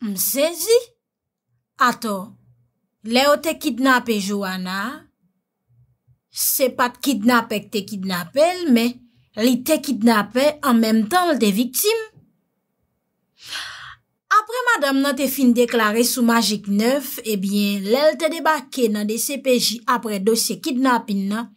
Msezi, ato, le ou te kidnapè Joana, se pat kidnapèk te kidnapèl, me li te kidnapè an mèm tan l te viktim. Apre madame nan te fin deklare sou magik 9, ebyen eh le l te debake nan de CPJ apre dosye kidnapin nan.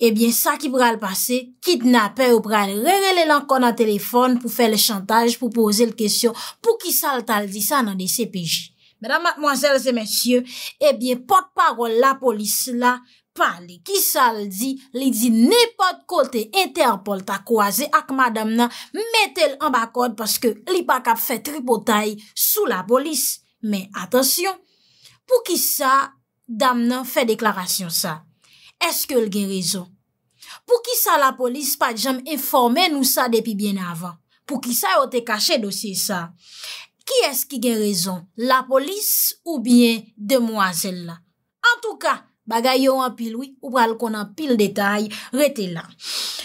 Ebyen, eh sa ki pral pase, kidnapè ou pral rerele lankon an telefon pou fè le chantage, pou pose l kèsyon pou ki sal tal di sa nan de CPJ. Madame, mademoiselles et messieurs, ebyen, eh pa parol la polis la, pa li ki sal di, li di nepot kote interpol ta kouaze ak madame nan, metel an bakod paske li pa kap fè tri potay sou la polis. Men, atensyon, pou ki sa dam nan fè deklarasyon sa. Eske l gen rezon? Pou ki sa la polis pa djam informe nou sa depi bien avan? Pou ki sa yo te kache dosye sa? Ki eske gen rezon? La polis ou bien demwazel la? En tou ka, bagay yo an pil wii, ou pral kon an pil detay, rete la.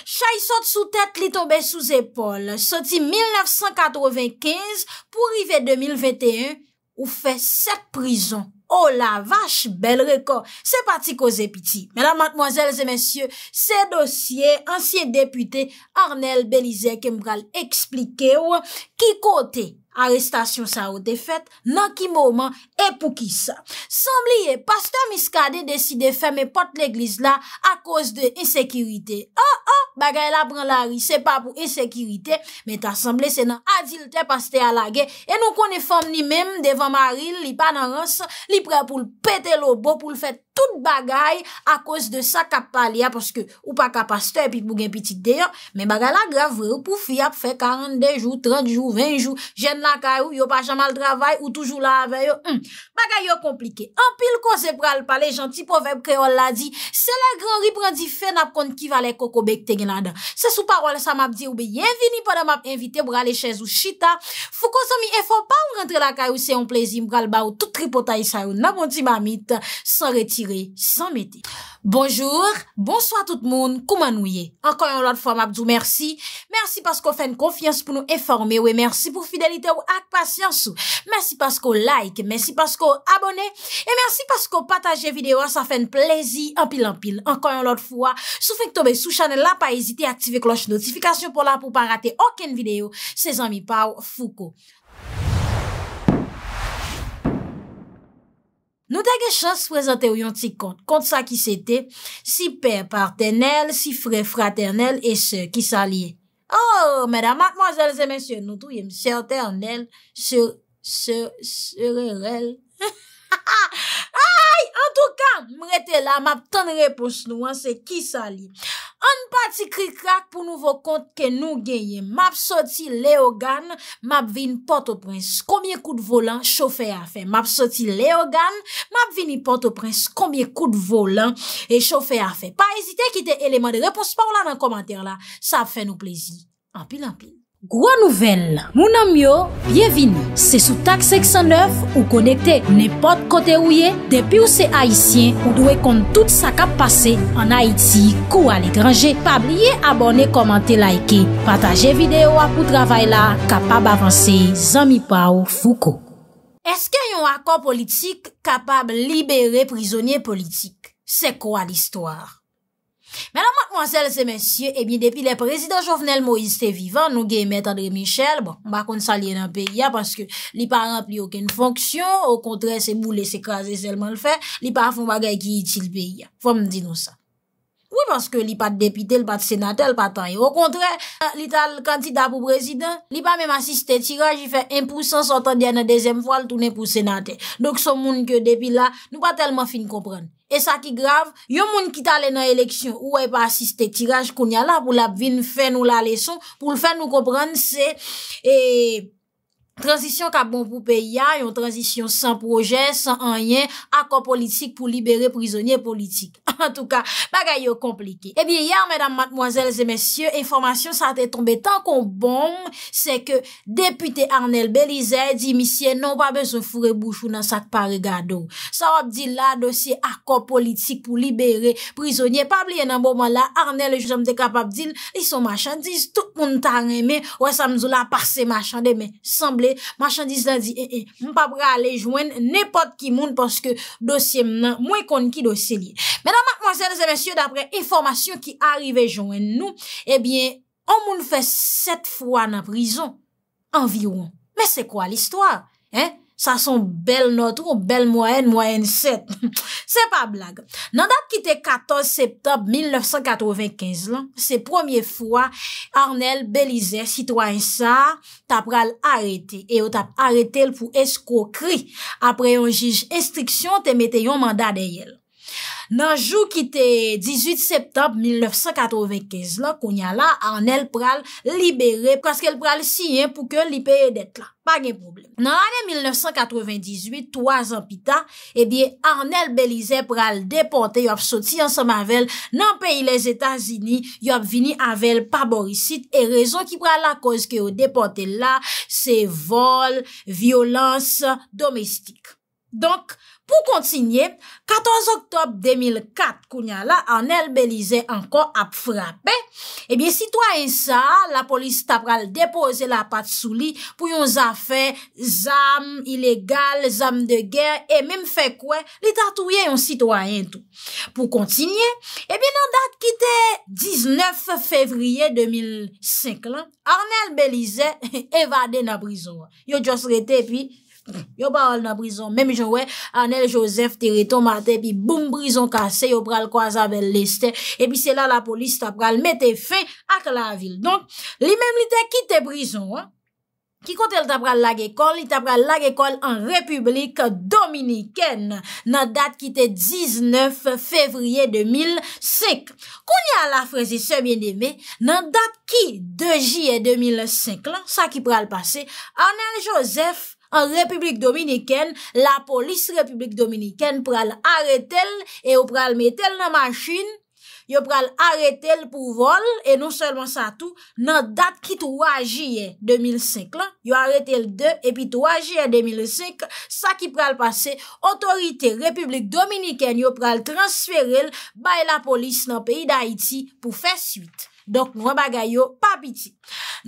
Chay sot sou tet li tobe sou zepol. Soti 1995 pou rive 2021 ou fe set prizon. Oh la vache, bel rekor. Se pati ko zepiti. Mèdame, mademoiselles et messieurs, se dosye ansye depute Arnel Belize Kembral eksplike ou ki kote. Arrestasyon sa wote fet, nan ki mouman, e pou ki sa. Sambliye, pastor miskade deside feme pot l'eglis la, a kouse de insekirite. Oh, oh, bagay la pran lari, se pa pou insekirite, men ta sambliye, se nan adilte pastor alage, e nou kone fom ni mem, devan maril, li pa nan rons, li pre pou l'pete lo bo, pou l'fet tout bagay, a kouse de sa kap palia, porske ou pa kap pastor, epi pou gen piti deyon, men bagay la grave, pou fiyap, fe 42 jou, 30 jou, 20 jou, jen La kayou, yo pa jamal dravay ou toujou la aveyo, bagay yo komplike. An pil kon se pral pale, janti poveb kreol la di, se la gran riprandi fe nap kont kivalen kokobek te genada. Se sou parol sa map di oube, yenvini poda map invite brale chez ou chita. Fou konsomi, e fò pa ou rentre la kayou, se yon plezim bral ba ou tout ripotay sa yo, nan bonti mamit, san retire, san mete. Bonjour, bonsoit tout moun, kouman ouye? Ankon yon lot fwa mabdou, mersi. Mersi paskou fèn konfians pou nou eforme ou e mersi pou fidelite ou ak pasyans ou. Mersi paskou like, mersi paskou abone, e mersi paskou pataje videyo sa fèn plezi anpil anpil. Ankon yon lot fwa, sou fèk tobe sou chanel la pa ezite aktive kloche notifikasyon pou la pou pa rate oken videyo se zanmi pa ou foukou. Nou dege chans prezante ou yon ti kont, kont sa ki se te, si pe partenel, si fre fraternel, e se ki salye. Oh, mèdamak, mwazèl, zè mèsyon, nou tou yon se fraternel, se, se, se re rel. Ay, an tou kan, mwète la, map ton repons nou, an se ki salye. An pati krikrak pou nou vokont ke nou genye. Map soti leogan, map vin porto prens. Koumye kou de volan, choufe a fe. Map soti leogan, map vin porto prens. Koumye kou de volan, choufe a fe. Pa ezite kite eleman de repons pa ou la nan komantere la. Sa fe nou plezi. An pil an pil. Gwa nouvel, mounan myo, byevini, se sou tak 609 ou konekte nepot kote ou ye, depi ou se Haitien ou dwe kont tout sa kap pase an Haiti kou al ekranje. Pabliye abone, komante, laike, pataje videyo apou travay la, kapab avanse Zami Pau Fouko. Eske yon akon politik kapab libere prizonye politik? Se kwa l'histoire? Mè nan mat mwansèl se mèsyè, epi eh le prezident chouvenel mou izite vivan, nou gen met André Michel, bon, bakon sa li en an pe ya, paske li pa rempli okèn fonksyon, ou kontre se mou lese kaze selman l fè, li pa afon bagay ki iti l pe ya. Fòm di nou sa. Ou e paske li pat depite, li pat senate, li pat tanye. Ou kontre, euh, li tal kantida pou prezident, li pa mèm asiste tiraj, li fè 1% sotan di an an dezem fwa, l toune pou senate. Dok son moun ke depi la, nou pa telman fin komprenne. E sa ki grav, yo moun ki talen na eleksyon ou e pa asiste tiraj koun ya la pou la bin fè nou la leson pou l fè nou kopran se e... Transisyon ka bon pou pe ya, yon transisyon san proje, san anyen, akon politik pou libere prizonyen politik. En tout ka, bagay yo komplike. Ebi, eh ya, medan matmoazel zemesye, informasyon sa te tombe tan kon bon, se ke depute Arnel Belize, di misye non pa be zo fure bouchou nan sak pa regado. Sa wap di la dosye akon politik pou libere prizonyen, pa blye nan bon man la, Arnel jom de kapap di, li son machan di, tout moun tan reme, wè sam zou la parse machan, de me semble Machandise eh, eh, eh la di e e Mpapre ale jwen Nepot ki moun Paske dosye mnen Mwen kon ki dosye li Mwenan mwazen zemensyo Dapre informasyon ki arive jwen nou Ebyen On moun fè set fwa na prizon Environ Mwen se kwa l'histoire E? Sa son bel notrou, bel moyen, moyen set. Se pa blag. Nan dat ki te 14 septob 1995 lan, se premier fwa, Arnel Belize, sitwa en sa, tap ral arete. E yo tap arete l pou esko kri. Apre yon jige estriksyon, te mete yon mandade yel. Nan jou ki te 18 septembe 1995 la, koun ya la, anel pral libere, praske l pral siyen pou ke li peye det la. Pa gen problem. Nan ane 1998, 3 an pita, ebyen, anel belize pral deponte, yo ap soti anseman vel nan peyi les Etats-Unis, yo ap vini anvel paborisit, e rezon ki pral la koz ke yo deponte la, se vol, violans, domestik. Donk, Pou kontinye, 14 oktob 2004, kounya la, Arnel Belize ankon ap frape. Ebyen, sitwayen sa, la polis tapral depose la pat sou li pou yon zafen, zam, ilegal, zam de ger, e mem fe kwen li tatouye yon sitwayen tou. Pou kontinye, ebyen nan dat kite 19 fevriye 2005 lan, Arnel Belize evade na brison. Yo jos rete pi... Yo ba al nan brison. Memi jowè, Anel Josef te retomate pi boum brison kase, yo pral kwa zabel leste. E pi se la la polis ta pral mette fe ak la vil. Donk, li mem li te kite brison. Ki kontel ta pral lage kol, li ta pral lage kol an Republik Dominikène nan dat ki te 19 fevriye 2005. Kouni a la frasi se mjen eme, nan dat ki 2J 2005 lan, sa ki pral pase, Anel Josef An Republik Dominiken, la polis Republik Dominiken pral aretel E yo pral non metel nan masjin Yo pral aretel pou vol E nou selman sa tou nan dat ki tou wajie 2005 lan Yo aretel 2 epi tou wajie 2005 Sa ki pral pase, otorite Republik Dominiken yo pral transfere Bay la polis nan peyi da iti pou fe suite Donk mwen bagay yo papiti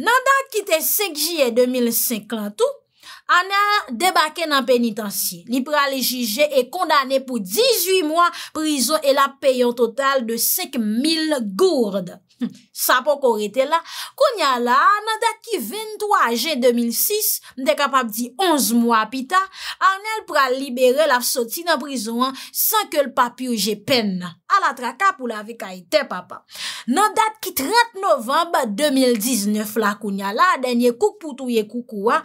Nan dat ki te sekjiye 2005 lan tou An nan debaken nan penitansi, li prale jige e kondane pou 18 moun prison e la peyon total de 5000 gourde. Hmm, sa pou korete la, kounya la nan dat ki 23 aje 2006, mde kapap di 11 mwa apita, Arnel pral libere la fsoti nan prizon an san ke l papi ou jepen nan. Al atrakap ou la ve kaiten papa. Nan dat ki 30 novemba 2019 la kounya la, denye kouk pou touye koukou an,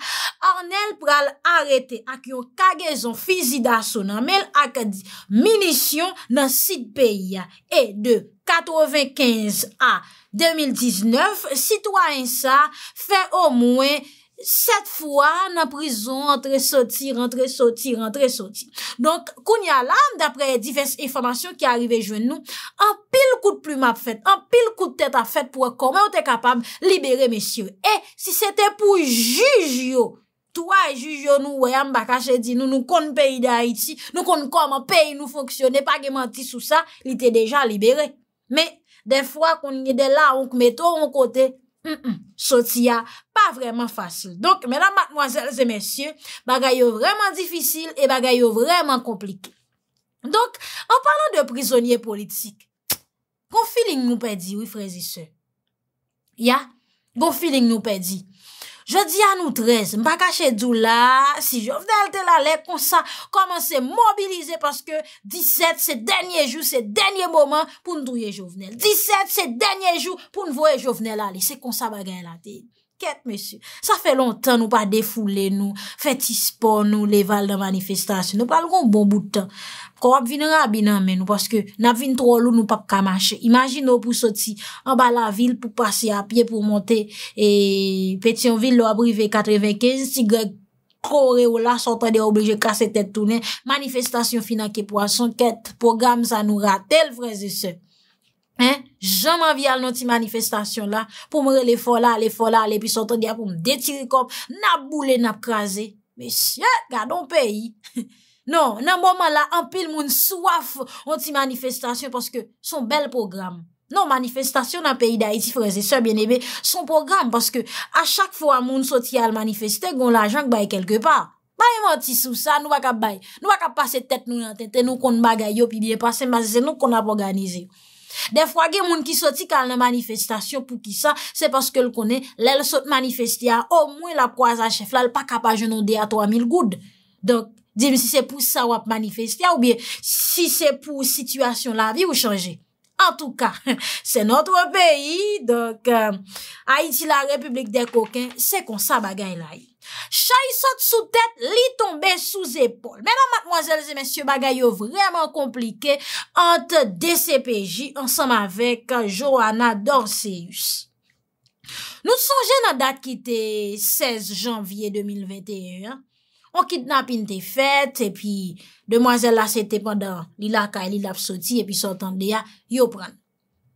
Arnel pral arete ak yon kagezon fizi daso nan men ak adi milisyon nan sit peyi an. E 2. 95 a 2019, si to an sa, fe au mwen set fwa nan prizon antre soti, antre soti, antre soti. Donk, koun ya lam, dapre difes informasyon ki a arrive jwen nou, an pil kout plume ap fet, an pil kout tete ap fet pou a kome ou te kapab libere mesyou. E, si se te pou jujyo, to a jujyo nou wey am baka se di nou nou kon peyi da iti, nou kon kon man peyi nou foksyone, pa ge manti sou sa, li te deja libere. Men, den fwa kon nye de la ou k meto ou an kote, soti ya, pa vreman fasil. Donk, menan batmwazel zemensye, bagay yo vreman difisil e bagay yo vreman komplike. Donk, an parlon de prizonye politik, kon filin nou pe di, wifrezi se. Ya, kon filin nou pe di, Je di an ou trez, mba kache djou la, si jovenel de la le, konsa koman se mobilize paske 17 se denye jou, se denye moman pou ndouye jovenel. 17 se denye jou pou nvoye jovenel la le, se konsa bagen la dey. Kèt mè sè, sa fè lontan nou pa defoulè nou, fè ti sport nou, le val nan manifestasyon, nou pal ron bon boutan. Kwa wap vin rà binan mè nou, paske nap vin tro lou nou pap kamache. Imagin nou pou soti, an ba la vil pou pase a piye pou monte, e peti an vil lo abrive 95, si gè kore ou la sotan de obje kase tèt tounen, manifestasyon finan ki po asan, kèt, program sa nou rà, tel vreze sè. Jaman vi al nou ti manifestasyon la pou mre le fola, le fola, le pisoton diya pou m detirikop, napboule, napkraze. Mesye, gadon peyi. Non, nan mouman la, anpil moun souaf moun ti manifestasyon paske son bel program. Non, manifestasyon nan peyi da iti freze, se bien ebe, son program paske a chak fwa moun soti al manifestay goun la jank baye kelke pa. Baye moun ti sou sa, nou wak ap baye, nou wak ap pase tete nou nan tete nou kon bagay yo pi diye pase maze nou kon ap organize. Defwa gen moun ki soti kal nan manifestasyon pou ki sa, se paske l konen l el sot manifestya, o mwen la proazan chef la l pa kapajen onde a 3000 goud. Donk, di mi si se pou sa wap manifestya ou bi si se pou situasyon la vi ou chanje. En tou ka, se notre peyi, donk, Haiti la republik de koken, se kon sa bagay la yi. Cha yi sot sou tèt, li tombe sou zépol. Mè nan mwazèl zè mèsyo bagay yo vreman komplike ant DCPJ ansanm avèk Johanna Dorseyus. Nou son jè nan dat ki te 16 janvye 2021, an kit nan pin te fèt, epi de mwazèl la se te pandan li lakay li laf soti epi son tan de ya yo prant.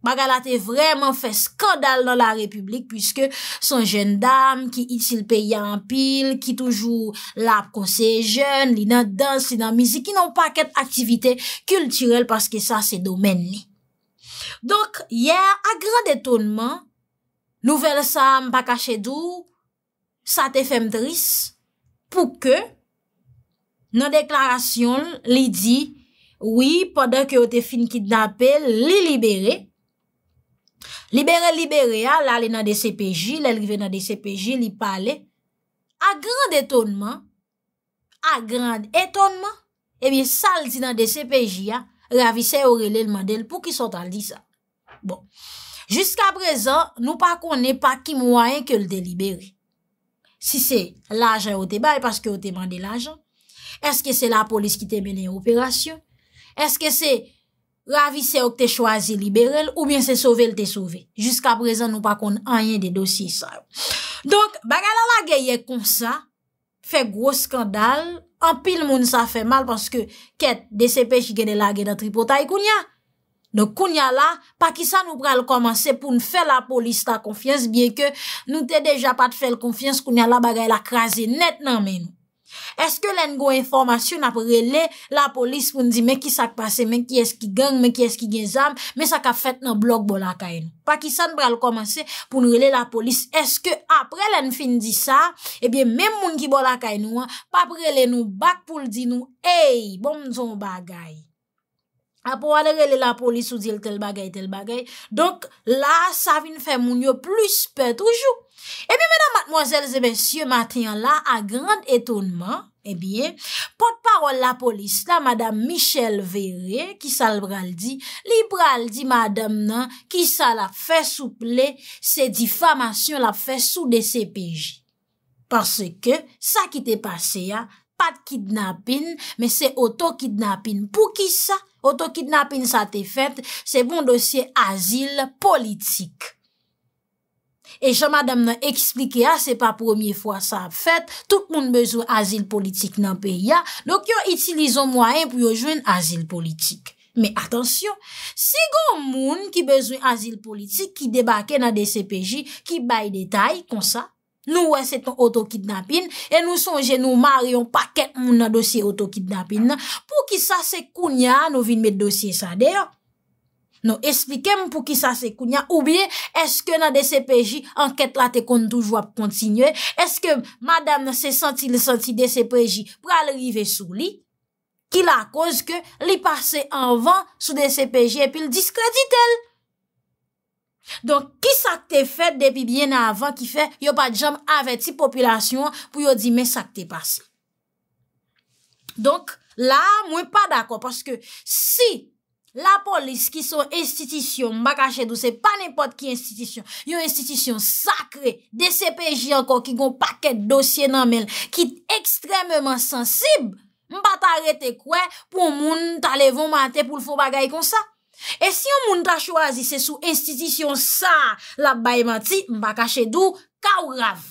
Bagala te vremen fe skandal nan la republik pwiske son jen dam ki itil pe yon pil, ki toujou lap kon se jen, li nan dans, li nan mizi, ki nou pa ket aktivite kulturel paske sa se domen li. Donk, yer, a gran detonman, nouvel sam baka chedou, sa te fem dris, pou ke nan deklarasyon li di, oui, padan ke o te fin kit napel, li liberi, libere libere ya, la li e nan de sepeji, la li ven nan de sepeji, li pale, a grand etonman, a grand etonman, eh ebi sal di nan de sepeji ya, ravise aurele l mandel pou ki sot al di sa. Bon. Jiska prezan, nou pa konen pa ki mwaen ke l de libere. Si se la ajan ou te baye, paske ou te mande la ajan, eske se la polis ki te mene operasyon, eske se Ravise ou te chwazi liberel ou bien se sove l te sove. Juska prezan nou pa kon anyen de dosi sa. Donk bagay la lage ye kon sa, fe gros skandal, an pil moun sa fe mal paske ket de sepeche ge de lage da tripotay koun ya. Donk koun ya la, pa ki sa nou pral komanse pou nou fe la polis ta konfians bie ke nou te deja pa te fel konfians koun ya la bagay la krasi net nan menou. Eske lèn gwen informasyon ap rele la polis pou ndi men ki sak pase, men ki eski gen, men ki eski gen zam, men sak a fèt nan blok bolakay nou. Pakisan pral komanse pou nrele la polis. Eske ap rele nfin di sa, ebyen eh men moun ki bolakay nou, pap rele nou, bak pou ldi nou. Hey, bon zon bagay. A pou wade rele la polis ou di l tel bagay, tel bagay. Donk la, sa vin fè moun yo plus pè toujou. E bi, mèdam matmozèlze, mèsyè matèyan la, a grand etonman, e eh bi, pot parol la polis la, madame Michèle Véret, ki sa l bral di, li bral di madame nan, ki sa la fè souple, se difamasyon la fè sou de se peji. Pase ke, sa ki te pase ya, pat kidnapin, me se otokidnapin, pou ki sa? Oto kidnap in sa te fèt, se bon dosye azil politik. E chan madame nan eksplike ah, a, se pa pwemye fwa sa fèt, tout ah. moun bezou azil politik nan pe ya, dok yo itilizon mwayen pou yo jwen azil politik. Men atensyon, sigon moun ki bezou azil politik ki debake nan DCPJ ki bay detay konsa, Nou wè se ton otokidnapin, e nou sonje nou maryon pa ket moun nan dosye otokidnapin nan, pou ki sa se kounya nou vin met dosye sa de. Nou esplikem pou ki sa se kounya, ou bie eske nan DCPJ anket late kon toujwa p kontinye, eske madame se senti le senti DCPJ pral rive sou li, ki la koz ke li pase anvan sou DCPJ epil diskredit el. Donk ki sak te fet depi bien avan ki fe, yo pa djam aveti populasyon pou yo di men sak te pas. Donk la mwen pa dako, paske si la polis ki son institisyon, mba ka chedou, se pa nipot ki institisyon, yo institisyon sakre, DCPJ ankon ki gon paket dosye nanmel, ki ekstrememan sensib, mba ta rete kwen pou moun ta levon mante pou l fo bagay kon sa. E si yon moun ta chwazi se sou institisyon sa, la baymanti, mba kache dou, kaw grav.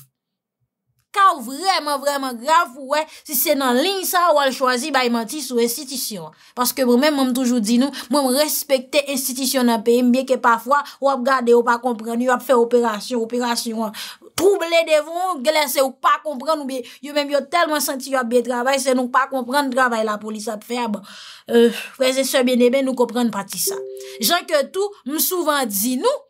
Kaw vraiment, vraiment grav, ouè, si se nan lini sa, wale chwazi baymanti sou institisyon. Parceke mwen mwen mwen toujou di nou, mwen mwen respekte institisyon nan peyi, mbyen ke pafwa, wap gade wap a komprendi, wap fè operasyon, operasyon, wak. pou blè devon, glè se ou pa kompran nou be, yo mèm yo telman senti yo ap be travay, se nou pa kompran travay la polis ap feb, fwè zè se ben eben nou kompran pati sa. Jean Ketou m m'm souvan di nou,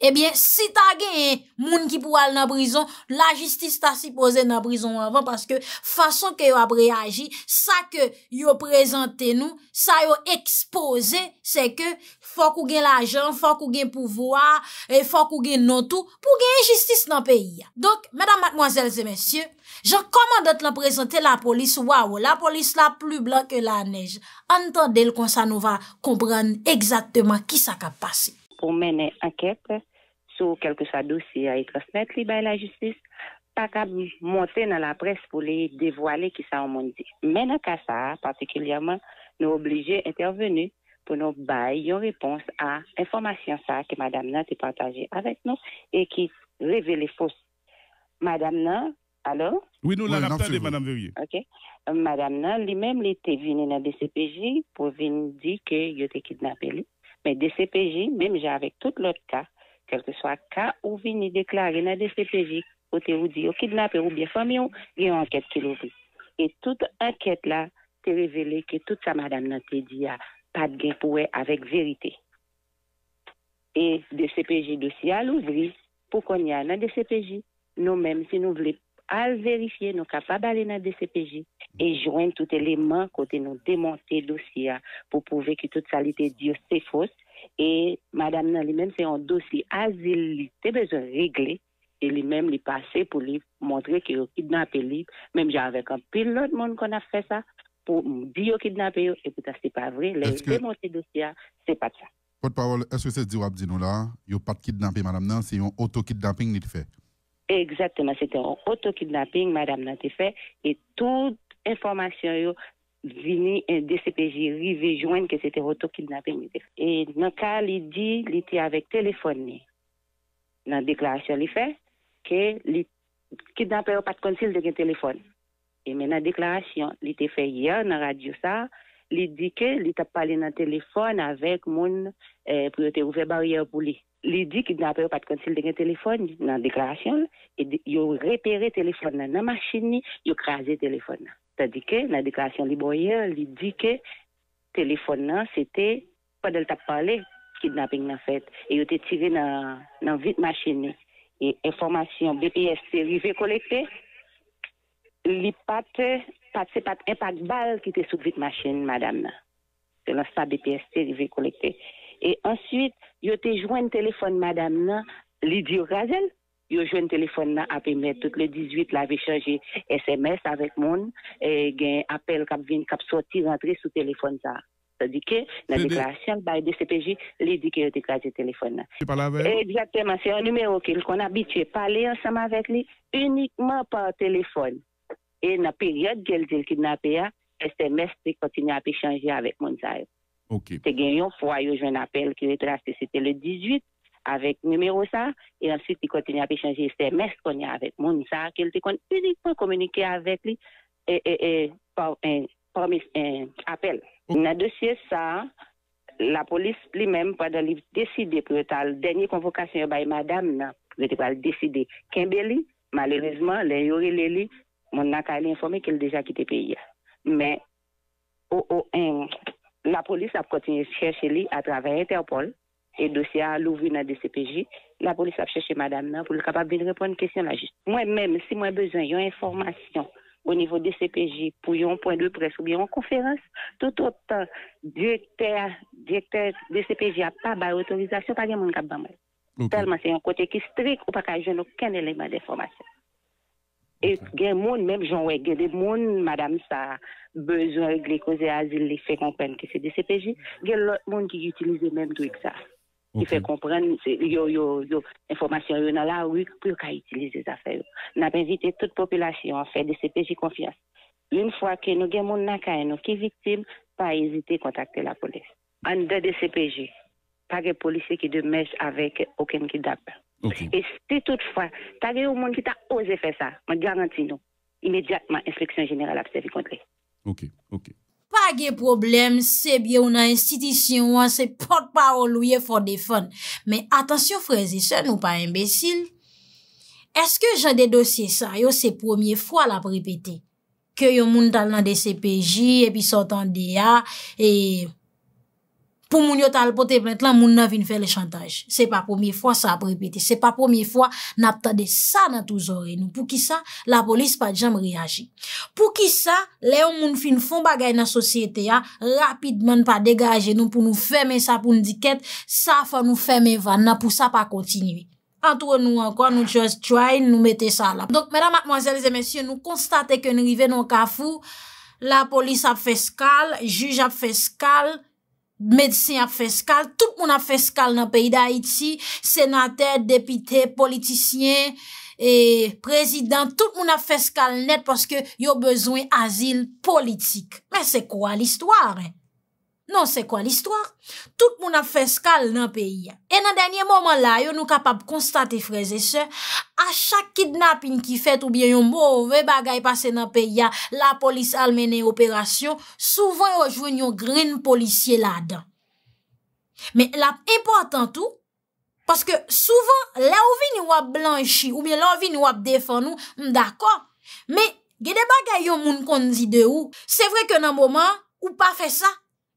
ebyen, eh si ta gen moun ki pou al nan brison, la jistis ta si pose nan brison avan, paske fason ke yo ap reagi, sa ke yo prezante nou, sa yo expose se ke yon, Fok ou gen la jen, fok ou gen pouvoa, e fok ou gen notou, pou gen justice nan peyi ya. Dok, mèdam, madmoazèlzè, mèsyè, jèr, koman dòt lè prezante la polis wawo? La polis la plu blan ke la nej. Antande l kon sa nou va kompran exactement ki sa kap pase. Pou mènen anket, sou kelke sa dosi a yi transmèt li bay la justice, pa kap monte nan la pres pou li devoale ki sa ou moun di. Mènen kasa, partikilyaman, nou oblige interveni. pour nous bailler une réponse à l'information que madame a partagée avec nous et qui révèle fausses. Madame Nan, alors? Oui, nous l'avons oui, Mme madame Verrier. OK. Euh, madame Nan, lui-même, il était venu dans le DCPJ pour venir dire qu'il était kidnappé. Mais DCPJ, même j'ai avec tout l'autre cas, quel que soit cas ou venu déclarer dans le DCPJ, elle te ou dit, était kidnappé ou bien famille, il y a une enquête qui l'ouvre. Et toute enquête là, t'es révélé que tout ça, madame n'a dit, à pas de gain pour avec vérité. Et de CPJ dossier à l'ouvrir, pour qu'on y a dans DCPJ, nous-mêmes, si nous voulons à vérifier, nous sommes capables d'aller dans DCPJ et joindre tout élément côté nous démonter dossier pour prouver que toute ça était Dieu, c'est fausse. Et madame, même c'est un dossier asile, il besoin régler et lui-même lui passer pour lui montrer qu'il a kidnappé lui. Même avec un pilote monde qu'on a fait ça pour dire kidnappé et pourtant c'est pas vrai. Les démonter dossier, c'est pas ça. Votre parole, est-ce que c'est dit dit nous là, il n'y a pas de kidnappé madame non, c'est un auto-kidnapping n'était fait. Exactement, c'était un auto-kidnapping madame nan fait et toute information yo vini un DCPJ rivé joindre que c'était auto-kidnapping Et dans cas il dit, il était avec téléphone. Dans la déclaration il fait que le kidnappé n'a pas de conseil de téléphone. Et maintenant, déclaration, il été fait hier dans la radio ça, a dit que a parlé dans le téléphone avec mon euh, pour ouvert ouvrir barrière pour lui. Il dit qu'il n'a pas de téléphone dans la déclaration, et il a repéré le téléphone dans la machine, il a crasé le téléphone. C'est-à-dire que dans la déclaration de Boyer, dit que le téléphone, c'était pas de le kidnapping fait, et il a été tiré dans la vite machine. Et information BPS est arrivée collectée li pat, pat se pat impak bal ki te soubvit machin, madame c'est Se lan sa BPST li ve kolekte. et ensuite yo te jwen telefon madame nan, li di yo razel, yo jwen telefon nan api met, tout le 18 la ve chanje SMS avek moun, e gen apel kap vin, kap soti rentre sou telefon sa. Sa que la déclaration deklarasyon bay de CPJ, li di ke yo te kaje telefon nan. Exactement, se yon numero ke l kon abitye, pale ensemble avec li, unikman par téléphone. Et dans e e, e, la période qu'elle dit kidnappé, SMS continue à échanger avec Mounsaï. Ok. C'est une fois que j'ai un appel qui est tracé, c'était le 18 avec numéro ça. Et ensuite, il continue à échanger SMS qu'on a avec Mounsaï, qu'elle a uniquement communiquer avec lui et, et, et, par, un, un appel. Dans le dossier ça, la police lui-même, pendant qu'il que pour la dernière convocation, la madame, il décide qu'il malheureusement, les yorilé mon a informé qu'elle déjà quitté le pays. Mais oh, oh hein, la police a continué de chercher lui à travers Interpol et dossier a ouvert dans DCPJ. La police a cherché madame pour le capable de répondre à une question la justice. Moi-même, si moi besoin d'informations information au niveau du DCPJ, pour un point de presse ou bien en conférence, tout autant directeur, directeur la DCPJ n'a pas d'autorisation, pas de monde Tellement c'est un côté qui strict ou pas qu'il n'y aucun élément d'information. Et il y a des gens, même y a des gens, madame, ça a besoin de cause d'asile, qui fait comprendre que c'est des CPJ. Il y a des gens qui utilisent même tout ça. qui Il fait comprendre, yo y a des informations dans la rue pour qu'ils utilisent ces affaires. On a invité toute population à faire des CPJ confiance. Une fois que nous avons des gens qui sont victimes, pas hésiter à contacter la police. En a des CPJ, pas des policiers qui de mèche avec aucun kidnapper. Et si tout fwa, ta ge ou moun ki ta oze fwe sa, mwen garanti nou, imediatman infleksyon jeneral apsevi kontre. Ok, ok. Pa ge problem, sebye ou nan institisyon ou an se pot parol ou ye fwo de fon. Men atensyon frezi, se nou pa imbesil. Eske jan de dosye sa yo se pwomye fwa la pripeti? Ke yo moun tal nan de CPJ epi sotan de ya, e... pou moun yot al pote plent lan, moun nan vin fè le chantage. Se pa pomiye fwa sa ap repiti. Se pa pomiye fwa nan ap tade sa nan touzore nou. Pou ki sa, la polis pa jam reyaji. Pou ki sa, leyon moun fin fon bagay nan sosyete ya, rapidman pa degaje nou pou nou fème sa pou nou diket, sa fa nou fème van, nan pou sa pa kontinwi. Antre nou anko, nou chos try, nou mette sa la. Donk, mèdamak, mwazèlèzè, mèsyè, nou konstate ke nou rive nan kafou, la polis ap fè skal, juj ap fè skal, Medisyen feskal, tout moun feskal nan peyi da Haiti, senater, depite, politisyen, e prezident, tout moun feskal net paske yo bezwen azil politik. Men se kwa l'histoire? Non se kwa l'histoire, tout moun ap feskal nan peya. E nan danyen mouman la, yo nou kapap konstate freze se, a chak kidnapin ki fet oubyen yon mouve bagay pase nan peya, la polis almenen operasyon, souvan yo jwen yon grin polisye la dan. Me, la impotant ou, paske souvan, la ouvi nou ap blanchi, oubyen la ouvi nou ap defon nou, mdakon. Me, gede bagay yon moun konzi de ou, se vre ke nan mouman, ou pa fe sa.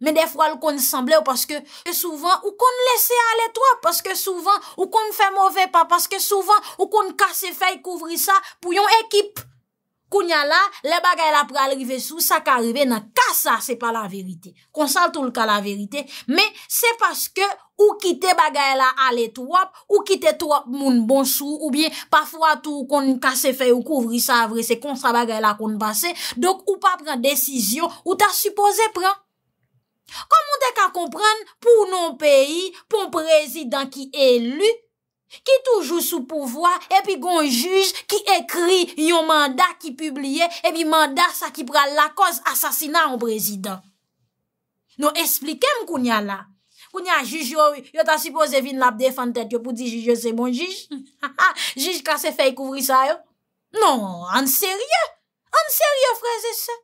men defwa l kon semble ou paske souvan ou kon lese alet wap, paske souvan ou kon fèmove pa, paske souvan ou kon kase fèy kouvri sa pou yon ekip. Kou nyan la, le bagay la pralrive sou, sa ka arrive nan kasa, se pa la verite. Konsal tou l ka la verite, men se paske ou kite bagay la alet wap, ou kite wap moun bon sou, ou bien pafwa tou kon kase fèy ou kouvri sa avre, se konsa bagay la kon base, dok ou pa pran desisyon ou ta suppose pran. Komon dek a komprende pou nou peyi, pou nou prezidant ki elu, ki toujou sou pouvoi, epi kon juj ki ekri yon manda ki publie, epi manda sa ki pral la koz asasina ou prezidant. Nou esplikem kounya la. Kounya, juj yo, yo ta sipoze vin lap defante, yo pou di juj yo se mon juj. Juj ka se fey kouvri sa yo. Non, an serye. An serye freze se.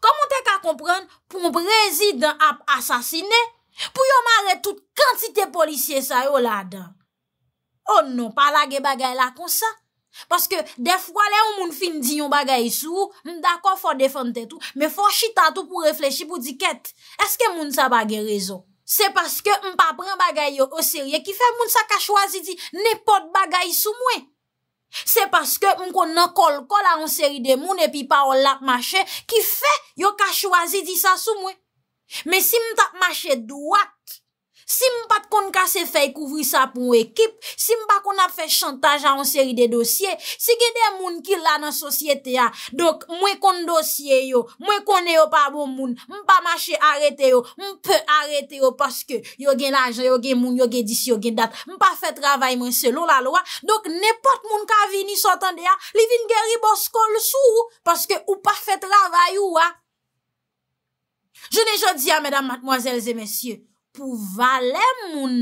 Komon te ka kompren, pou m brezid an ap asasine, pou yon mare tout kantite polisye sa yo oh non, la dan. O non, pala ge bagay la konsa. Paske def wale ou moun fin di yon bagay sou, m hmm, dako fò defante tou, me fò chita tou pou reflechi pou di ket. Eske moun sa bagay rezo? Se paske m pa pren bagay yo o serye ki fe moun sa ka chwazi di nepot bagay sou mwen. Se paske moun kon nan kol kol an seri de moun epi pa ou lak mache ki fe, yo ka chwazi di sa sou mwen. Me si moun tak mache dwak. Si m pat kon ka se fèy kouvri sa pou m ekip, si m pat kon ap fè chantage a an seri de dosye, si gè de moun ki la nan sosyete ya, dok mwen kon dosye yo, mwen kon yo pa bon moun, m pa mache arete yo, m pe arete yo, paske yo gen ajan, yo gen moun, yo gen disi, yo gen dat, m pa fè travay mwen selon la lo, dok nepot moun ka vini sotan de ya, li vin gèri bo skol sou, paske ou pa fè travay yo. Je nejò di ya, mèdam, matmoazèlzè, mèsyè, pou valè moun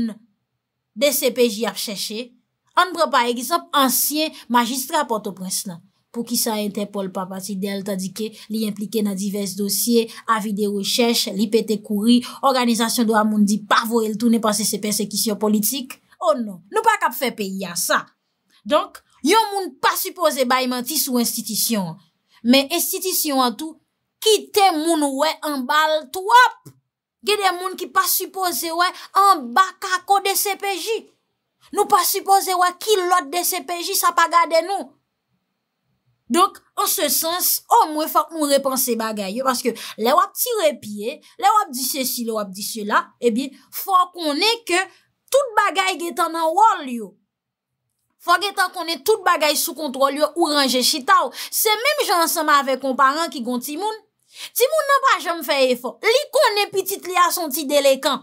de se peji ap chèche, an bre pa egisop ansyen magistra Port-au-Prince nan, pou ki sa ente pol papati del, tadike li implike nan divers dosye, avi de rechèche, li pète kouri, organizasyon do an moun di parvo el toune panse se persekisyon politik, ou oh nan, nou pa kap fe peyi an sa. Donk, yon moun pa suppose bayman ti sou institisyon, men institisyon an tou, kite moun wè an bal tou ap. Gè de moun ki pa suppose wè an bakako de sepeji. Nou pa suppose wè ki lot de sepeji sa pa gade nou. Donk, an se sens, o mwen fòk moun repanse bagay yo, paske lè wap ti repye, lè wap di se si, lè wap di se la, e eh bin fòk wè konè ke tout bagay gè tan nan wòl yo. Fòk gè tan konè tout bagay sou kontrol yo ou ranje chita wò. Se mèm jansama ave komparan ki gonti moun, Ti moun nan pa jom fè efo, li konè pitit li a son ti delekan,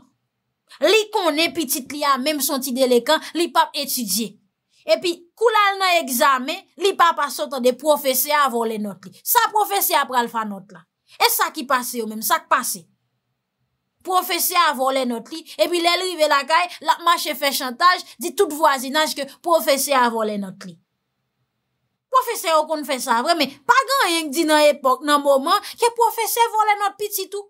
li konè pitit li a menm son ti delekan, li pap etudye. E pi kou lal nan egzame, li pap a sotan de profese avon le not li. Sa profese apre alfanot la. E sa ki pase yo menm, sa ki pase. Profese avon le not li, e pi lèlri ve la kaj, la mache fè chantaj, di tout vwazinaj ke profese avon le not li. Profese yo kon fè sa vre, mè, pa gan yon k di nan epok, nan mouman, ki profese volè not piti tou.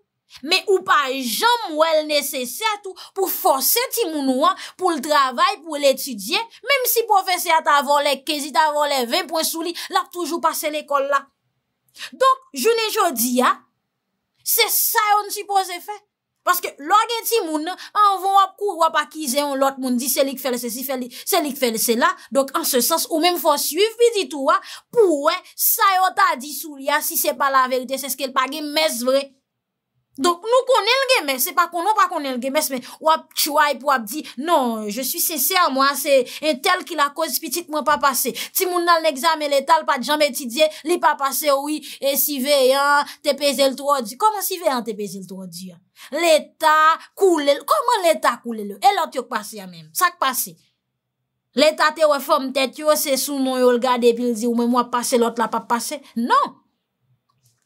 Mè ou pa jom wèl nèsese a tou pou fòsè ti moun wè, pou l travay, pou l etudye, mèm si profese a ta volè kezi, ta volè 20 pwensou li, l ap toujou pase l ekol la. Donk, joun e jodi ya, se sa yo n si posè fè. Paske lò gen ti moun an von wap kou wap akize yon lòt moun di selik fel se si selik fel se la. Dok an se sens ou men fò suif pi di touwa pou wè sa yo ta di sou ya si se pa la verite se sekel pa gen mes vre. Donk nou konen lgemes, se pa konon pa konen lgemes, se men wap chouay pou wap di, non, je suis sincer moi, se entel ki la koz pitit mwen pa pase. Ti moun nan l'examen l'etal, pat jam etidye, li pa pase, oui, e si veyan, te peze l'to odi. Koman si veyan te peze l'to odi? L'etal koule, koman l'etal koule? E lot yo kpase ya men? Sa kpase? L'etal te wè fòm tèt yo, se sou moun yo lga depil di, ou mè mwen pase, lot la pa pase? Non!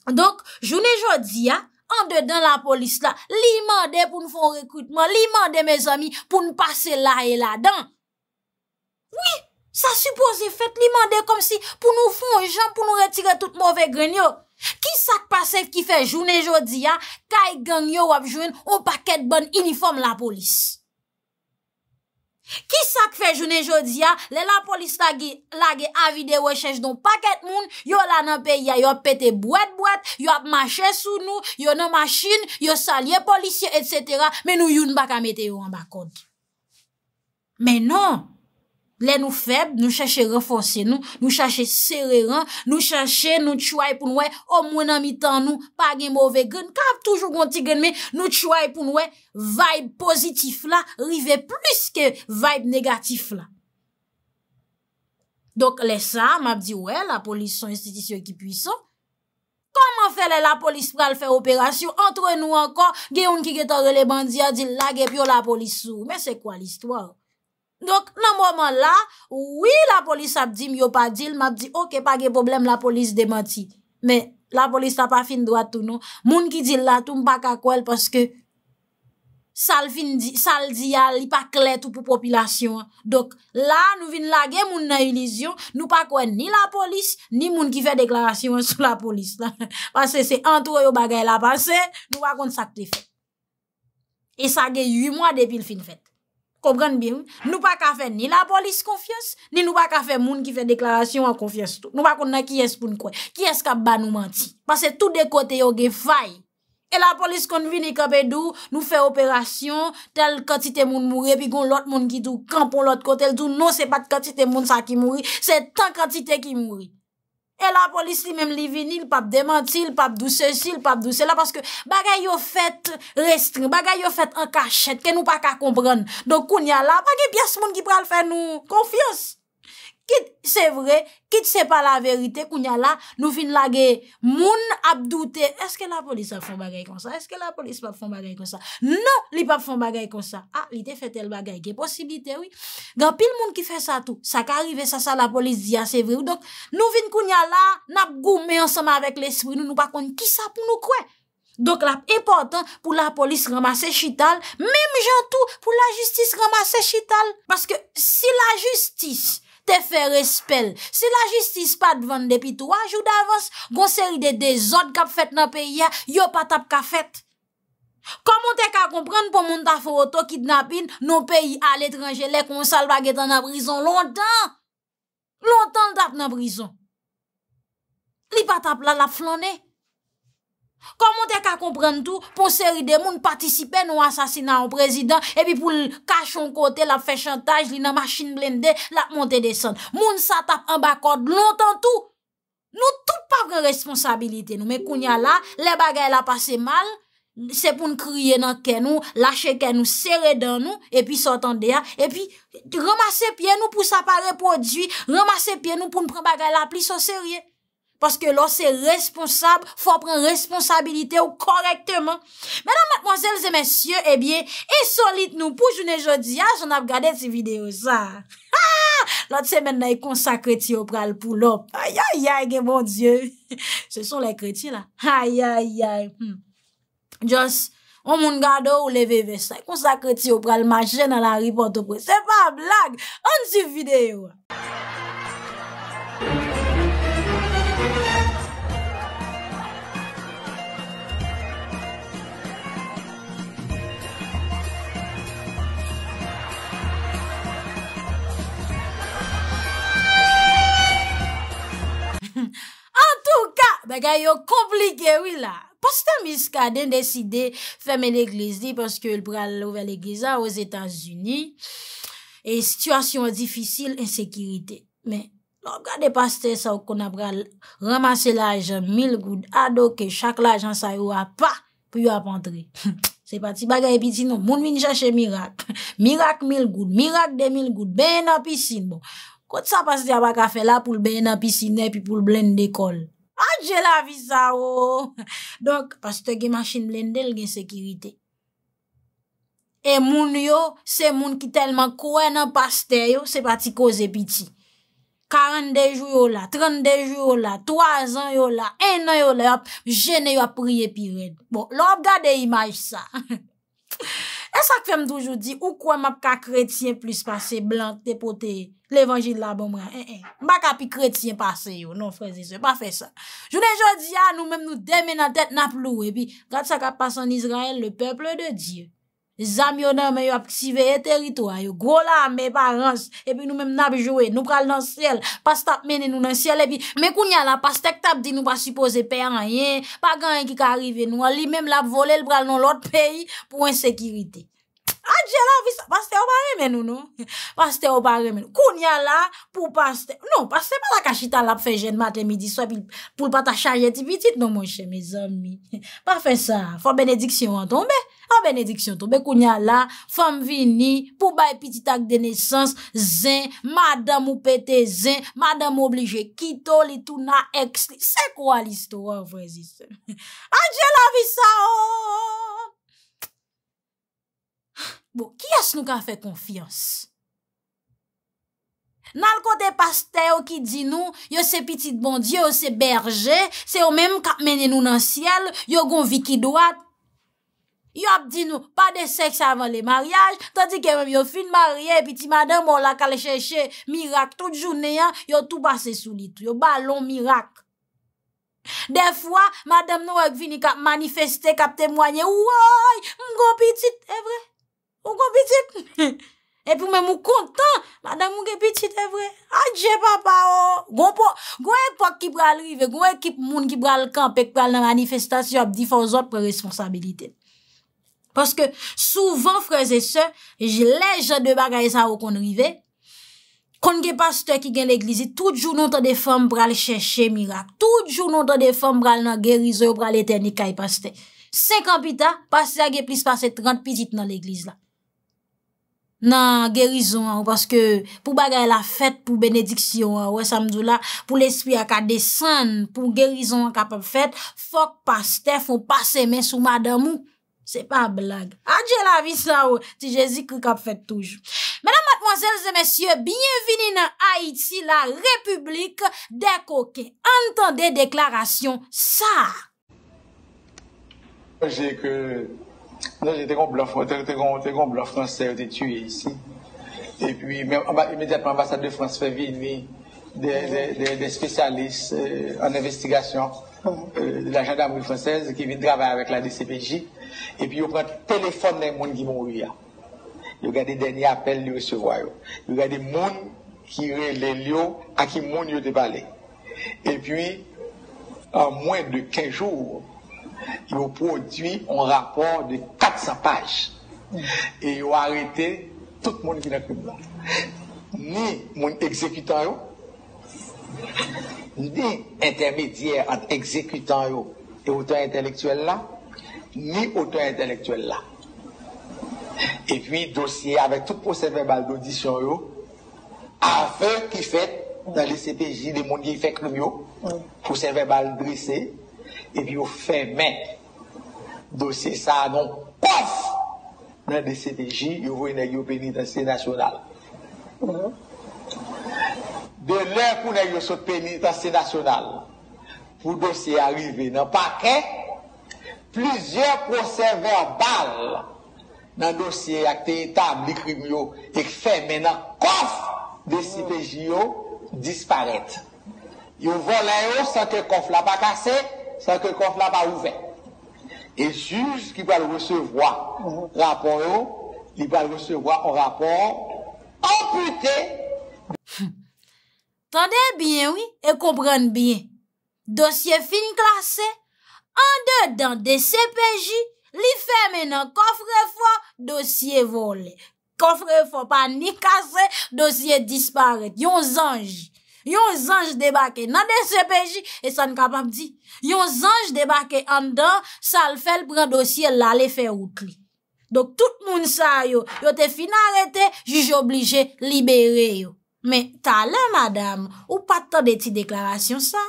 Donk, jouni jodi ya, Ande dan la polis la, li mande pou nou foun rekrutman, li mande me zami pou nou pase la e la dan. Oui, sa suppose fète li mande kom si pou nou foun jamb pou nou retire tout mouve gwen yo. Ki sa te pase fki fè jounen jodi ya, ah, kay gang yo wap jwen ou paket bon uniform la polis. Ki sa k fe jounen jodia, le la polis la ge avide wechej don paket moun, yo la nan pe ya, yo pete bwet bwet, yo ap mache sou nou, yo nan machine, yo salye polisye, etc. Men nou youn baka mete yo an bak kont. Men nan! Lè nou feb, nou chache renfonse nou, nou chache sereran, nou chache nou tchouay pou nou wè, o mwen an mitan nou, pa gen mwove gen, kap toujou gonti gen me, nou tchouay pou nou wè, vibe pozitif la, rive plus ke vibe negatif la. Dok lè sa, m ap di, wè, la polis son institisyon ki pwiso. Koman fè lè la polis pral fè operasyon, entre nou ankon, gen yon ki geta relebandi a di la, gen pyo la polis sou. Mè se kwa l'histoire? Donk nan mwaman la, wii la polis ap non? di mi yo pa dil, ma ap di, ok, pa ge problem la polis demoti. Men, la polis ta pa fin doat tou nou. Moun ki dil la tou mpa kakwel paske sal diyal li pa kletou pou populasyon. Donk la, nou vin la gen moun nan ilizyon, nou pa kwen ni la polis, ni moun ki fe deklarasyon sou la polis. Pase se antou yo bagay la pase, nou wakon sakte fe. E sa ge yu mwa depil fin fet. Kobran bim, nou pa ka fe ni la polis konfios, ni nou pa ka fe moun ki fe deklarasyon an konfios tou. Nou pa konnen ki es pou nkoy, ki es ka ba nou manti. Pase tout de kote yo ge fay. E la polis konvi ni ka pe dou, nou fe operasyon, tel kantite moun moure, pi kon lot moun ki tou kampon lot kote, nou se pat kantite moun sa ki mouri, se tan kantite ki mouri. E la polis li menm li vini, l pap demanti, l pap douse si, l pap douse la, paske bagay yo fèt restrin, bagay yo fèt an kachèt, ke nou pa ka kompran. Donk koun ya la, bagay pias moun ki pral fè nou, konfios. Kit se vre, kit se pa la verite, kounya la, nou vin la ge, moun ap doute, eske la polis ap fon bagay kon sa? Eske la polis pa fon bagay kon sa? Non, li pa fon bagay kon sa. Ha, ah, li te fete l bagay, ge posibilite, oui. Gan, pil moun ki fe sa tou, sa ka arrive sa sa, la polis diya, ah, se vre ou. Donk, nou vin kounya la, nap goume ansama vek l'espri nou, nou pa kon ki sa pou nou kwe. Donk, la, important, pou la polis ramase chital, mem jantou pou la justis ramase chital. Paske, si la justis ramase, Te fe respel. Se la justice pa dvan depi tou ajou davos, gonseri de de zot kap fet nan peye, yo pa tap ka fet. Koman te ka kompran pou moun ta fwo to kidnapin nan peyi al etranje le konsal bagetan nan brison lontan? Lontan tap nan brison. Li pa tap lalap flan e? Kon moun te ka komprenn tou pou seri de moun patisipe nou asasina an prezident epi pou l kachon kote la fechantaj li nan machin blende la moun te desan. Moun sa tap an bakot lontan tou. Nou tout pa vren responsabilite nou. Men kounya la, le bagay la pase mal, se pou n kriye nan ken nou, lache ken nou, sere dan nou, epi sotan de ya, epi remase pie nou pou sa pare prodji, remase pie nou pou n pren bagay la pli so seri. Paske lò se responsab, fò pren responsabilite ou korekteman. Mèdam matmozèl zè mèsyè, ebyè, eh e solit nou pou joun e jòdia, joun ap gade ti videyo sa. Lòt semen da y konsakreti ou pral pou lòp. Ayayay gen bon diyo, se son lèkreti la. Ayayay. Djos, hmm. ou moun gado ou leve ve sa, y konsakreti ou pral majè nan la ripote ou pre. Se pa blag, an ti videyo. An tou ka, bagay yo komplike wila. Poste miska den deside femen ekli zi paske yon pral louvel ekli zan wos Etan Zuni e situasyon difisil ensekirite. Men, lop gade paste sa w kon ap pral ramase la ajan mil goud adoke chak la ajan sa yon ap pa pou yon ap antre. Se pati bagay epi zi nou, moun min jache mirak. Mirak mil goud, mirak de mil goud, ben api zin bon. Kote sa pastè apakafè la pou l'beye nan pisine pi pou l'blende ekol? Adje la vi sa wou! Oh! Donk, pastè gen masin blendel gen sekirite. E moun yo, se moun ki telman kouen nan pastè yo, se pati koze piti. 42 jou yo la, 32 jou yo la, 3 an yo la, 1 an yo la, jene yo apriye pi red. Bon, lòb gade imaj sa. E sa k fèm d'oujou di, ou kwa map ka kretien plus pase blan te pote, l'evangil la bon mwen, en eh, en, eh, mak api kretien pase yo, non frezi, se pa fè sa. Jounen joudi ya, nou mèm nou deme nan tèt na plou, e pi, gat sa kap pase an Israel, le pèple de Diyo. Zam yon ame yo ap ksive e teritwa yo. Gwo la me barans. E pi nou mem nabjowe. Nou pral nan siel. Pastap mene nou nan siel e pi. Men kounya la pastek tap di nou pa suppose pe an yen. Pa gan yen ki ka arrive nou. Ali mem la ap vole l pral nou l ot peyi pou ensekirite. Adjela visan. Pastek ou baran men nou nou. Pastek ou baran men nou. Kounya la pou pastek. Nou pastek pa la kachita la pou fejen mat le midi. Poul pa ta chanje ti bitit nou monshe me zanmi. Pa fe sa. Fa benediksyon an tombe. A benediksyon tou, be kounya la, fam vini, pou baye piti tak de nesans, zin, madame ou pete zin, madame ou oblije, kito li tou na eks li. Se kwa li sto avrezi se? Adjela vi sa o! Oh! Bo, ki as nou ka fe konfians? Nan l kote paste yo ki di nou, yo se piti bon die, yo se berje, se yo menm ka mene nou nan siel, yo gon viki doat. yo ap di nou pa de seks avan le maryaj, tanti ke mèm yo fin marye, epi ti madèm mò la kalè chè chè, mirak, tout jounè yon, yo tou basè sou litou, yo balon mirak. De fwa, madèm nou ek vini kap manifestè, kap temwanyè, woy, e e mèm gò piti, evre, mèm gò piti, epi mèm mò kontan, madèm mò gè piti, evre, adjè papa o, gò e pok ki pral rive, gò e kip moun ki pral kamp, pek pral nan manifestasyon, ap di fòzot pre-responsabilite. Paske souvan freze se, je leje de bagaye sa ou kon rive, kon ge pasteur ki gen l'eglisi, tout jou nou tan de fom pral chèche mirak, tout jou nou tan de fom pral nan gerizor pral etenik kay pasteur. Sen kampita, pasteur ge plis pase 30 pizit nan l'eglisi la. Nan gerizor an, paske pou bagaye la fèt pou benediksyon an, wè samdou la, pou l'espya ka desen, pou gerizor ka pa fèt, fok pasteur, fò pase men sou madamou, Se pa blague. Adje la vi sa ou. Ti jè zi kou kap fè toujou. Mè nan matmozèl zè mèsyè, biye vini nan Haiti, la republik de koke. Antande deklarasyon sa. Jè ke... Jè te kon blò fransè, te tuye isi. E pi, imediatman, ambassade de frans fè vide, vi. des, spécialistes euh, en investigation euh, de la gendarmerie française qui viennent travailler avec la DCPJ. Et puis, ils prennent le téléphone des gens qui mourir. ils regardez les derniers appels qu'ils recevoir. ils regardez les gens qui les lieux à qui les gens ont parlé. Et puis, en moins de 15 jours, ils ont produit un rapport de 400 pages. Et ils ont arrêté tout le monde qui est dans le Ni les exécutants, ni intermédiaire entre exécutant et auteur intellectuel là, ni auteur intellectuel là. Et puis, dossier avec tout procès verbal d'audition yo, afin qu'il fait dans les CPJ, des mondes qui fait procès verbal dressé, et puis on fait mais dossier ça, non, pof! Dans les CPJ, vous voyez dans pénitentiaire national. Mhm de l'heure pour les eu sont pénitentiaire national pour dossier arriver dans le paquet, plusieurs procès verbales dans le dossier a été établi, et qui fait maintenant coffre de CPJ disparaître. Ils volent sans que le coffre n'a pas cassé, sans que le coffre n'a pas ouvert. Et le juge qui va recevoir un rapport, il va recevoir un rapport amputé. Tande bien wè, e komprenne bien. Dosye fin klasè, an de dan de CPJ, li fè menan kofre fò, dosye vole. Kofre fò pa ni kase, dosye disparete. Yon zanj, yon zanj debake nan de CPJ, e san kapap di, yon zanj debake an dan, sal fèl pren dosye la, li fè ou kli. Dok tout moun sa yo, yo te fin arete, juj oblije libere yo. Men, ta la, madame, ou pa ta de ti deklarasyon sa?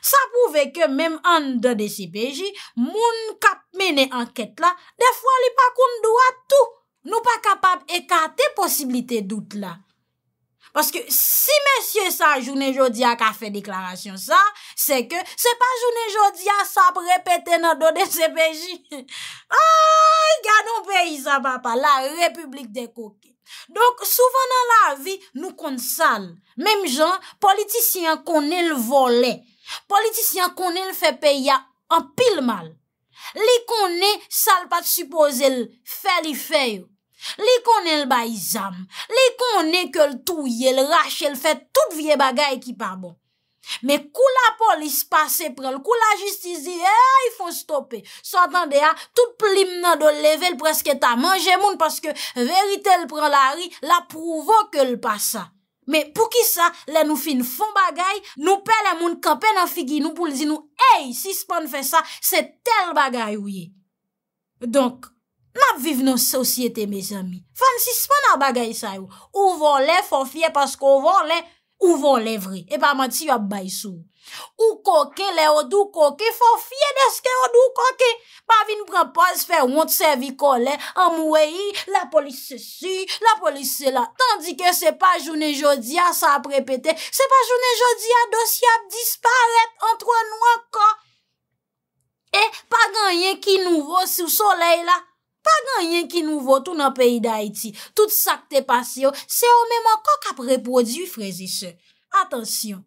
Sa pouve ke menm an do de CPJ, moun kap mene anket la, defwa li pa koun do a tou, nou pa kapap ekate posibilite dout la. Paske si mesye sa jounen jodi a ka fe deklarasyon sa, se ke se pa jounen jodi a sa prepeten an do de CPJ. Ay, gade ou pe yi sa pa pa la Republik de Koke. Donk souvan nan la vi nou kont sal, mem jan politisyen konen l vole, politisyen konen l fe peya an pil mal, li konen sal pat suppose l fe li feyo, li konen l bay zam, li konen ke l touye, l rache, l fe tout vie bagay ki pa bon. Me kou la pol ispase prel, kou la jist eh, isi, hei, fon stoppe. S'atande a, tout plim nan do level preske ta manje moun, paske verite l prel a ri, la prouvo ke l pasa. Me pou ki sa, le nou fin fon bagay, nou pe le moun kape nan figi nou pou li zinou, hei, si span fe sa, se tel bagay ou ye. Donk, map viv nan sosyete, me zami. Fan si span nan bagay sa yo, ou volen fon fye paske ou volen, Ou von levre, e pa manti yo ap bay sou. Ou koke, le odou koke, fò fye deske odou koke. Pa vi nou pranpoz fè woun tsevi kole, an mweyi, la polis se si, la polis se la. Tandike se pa jounen jodia sa ap repete, se pa jounen jodia dosyap disparete antwa nou akon. E pa ganyen ki nou vò sou soley la. pa ganyen ki nouvo tou nan peyi da iti, tout sak te pasyon, se yo mèman kok ap repodi yu frezi se. Atensyon.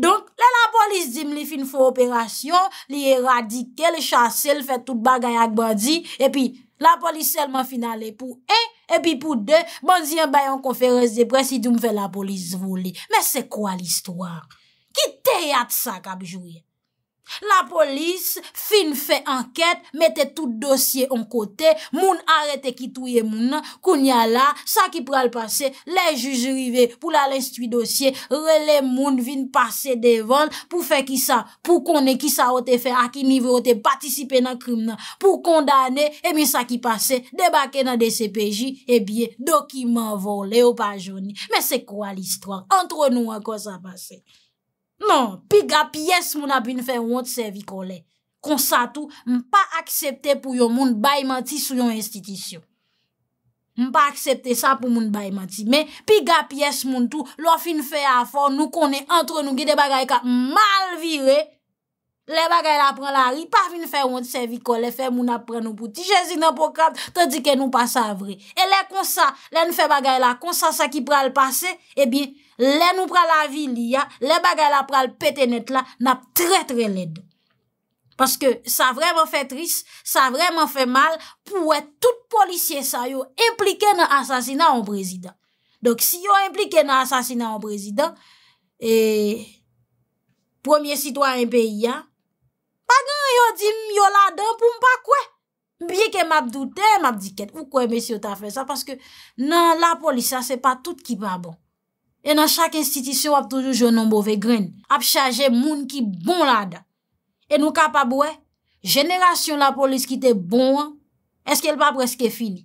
Donk, la la polis di m li fin fò operasyon, li eradike, li chase, li fè tout bagay ak bandi, epi la polis selman fin ale pou en, epi pou de, bandi yon bayon konferens de presi di m fè la polis voli. Mè se kwa l'histoire? Ki te yat sa kapjouye? La polis fin fe anket, mette tout dosye an kote, moun arete ki touye moun nan, koun ya la, sa ki pral pase, le jujri ve pou la lestui dosye, rele moun vin pase devan pou fe ki sa, pou konen ki sa ote fe akini ve ote patisipe nan krim nan, pou kondane, e mi sa ki pase, debake nan DCPJ, e biye, dokiman volen ou pa jouni. Men se kwa l'istwa? Entre nou an kon sa pase? Non, pi gap yes moun ap vin fe yon servikole. Konsa tou, m pa aksepte pou yon moun baymati sou yon institisyon. M pa aksepte sa pou moun baymati. Men, pi gap yes moun tou, lò fin fe afor, nou konen antre nou gede bagay ka mal vire. Le bagay la pren la ri, pa fin fe yon servikole, fe moun ap pren nou pouti. Jezi nan pokra, te di ke nou pa sa vre. E le konsa, le nou fe bagay la konsa sa ki pral pase, e bin... Le nou pral avi li ya, le bagay la pral pete net la, nap tre tre net do. Paske sa vreman fe tris, sa vreman fe mal pou et tout polisye sa yo implike nan asasina an prezident. Dok si yo implike nan asasina an prezident, e, premier sitwa en peyi ya, bagan yo di miola dan pou mpa kwe? Biye ke map doute, map diket. Ou kwe mesyo ta fe sa? Paske nan la polisya se pa tout ki pa bon. E nan chak institisyon ap toujou jounan bove gren, ap chaje moun ki bon lada. E nou kap ap oue, jeneration la polis ki te bon an, eske el pa preske fini.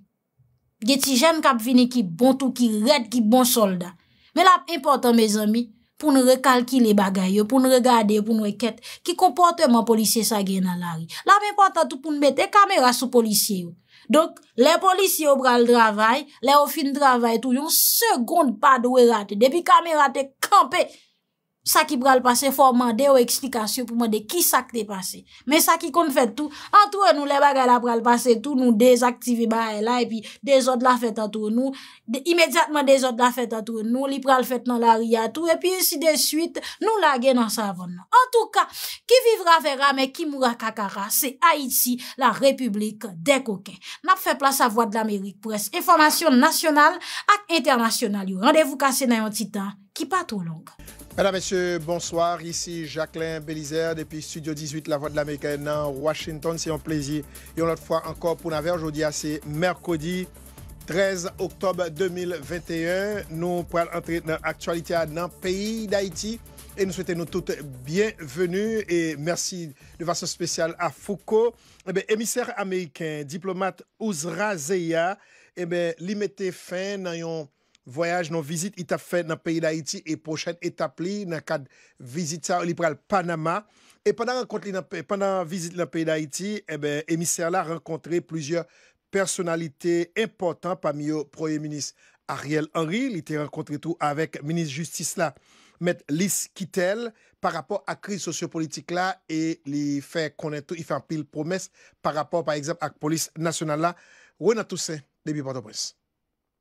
Geti jen kap fini ki bon tou, ki red, ki bon solda. Me lap importan, me zami, pou nou rekalki le bagay yo, pou nou regade yo, pou nou eket, ki kompote man polisye sa gen nan lari. Lap importan tou pou nou mette kamera sou polisye yo. Donk, le polisi yo bral dravay, le yo fin dravay tou, yon segonde pad we rate, debi kamerate kampe. Sa ki pral pase, fò mande yo ekslikasyon pou mwede ki sa ki te pase. Men sa ki kon fèd tou, an tou an nou le bagay la pral pase tou, nou dezaktive ba elan, epi de zot la e fèt an tou nou, imediatman de zot la fèt an tou nou, li pral fèt nan la riyatou, epi si de suite, nou la gen nan sa avon nou. An tou ka, ki vivra vera men ki mwura kakara, se Haiti, la republik de kokè. Nap fè plas sa vwad l'Amerik pres, informasyon nasyonal ak internasyonal yo. Randevou kase nan yon titan. qui pas trop long. Mesdames, Messieurs, bonsoir. Ici Jacqueline Bélisère, depuis Studio 18, La Voix de l'Américaine en Washington. C'est un plaisir. Et une autre fois encore pour Naver, aujourd'hui, ah, c'est mercredi 13 octobre 2021. Nous pourrons entrer dans l'actualité dans le pays d'Haïti. Et nous souhaitons nous toutes bienvenue et merci de façon spéciale à Foucault. Eh émissaire américain, diplomate Ouzra Zeya, eh bien, lui fin dans un Voyage non vizit ita fe nan peyi d'Haïti e pochèd etapli nan kad vizit sa li pral Panama. E pandan vizit nan peyi d'Haïti, emisèr eh la renkontre plouzyor personalite impotant pa miyo proye minis Ariel Henry. Li te renkontre tou avèk minis justice la met lis kitel pa rapòr ak kriz sosyo-politik la e li fè konen tou, i fè an pil promès pa rapòr, pa ekzèp, ak polis nasyonal la. Wè nan tousè, debi Port-au-Prince.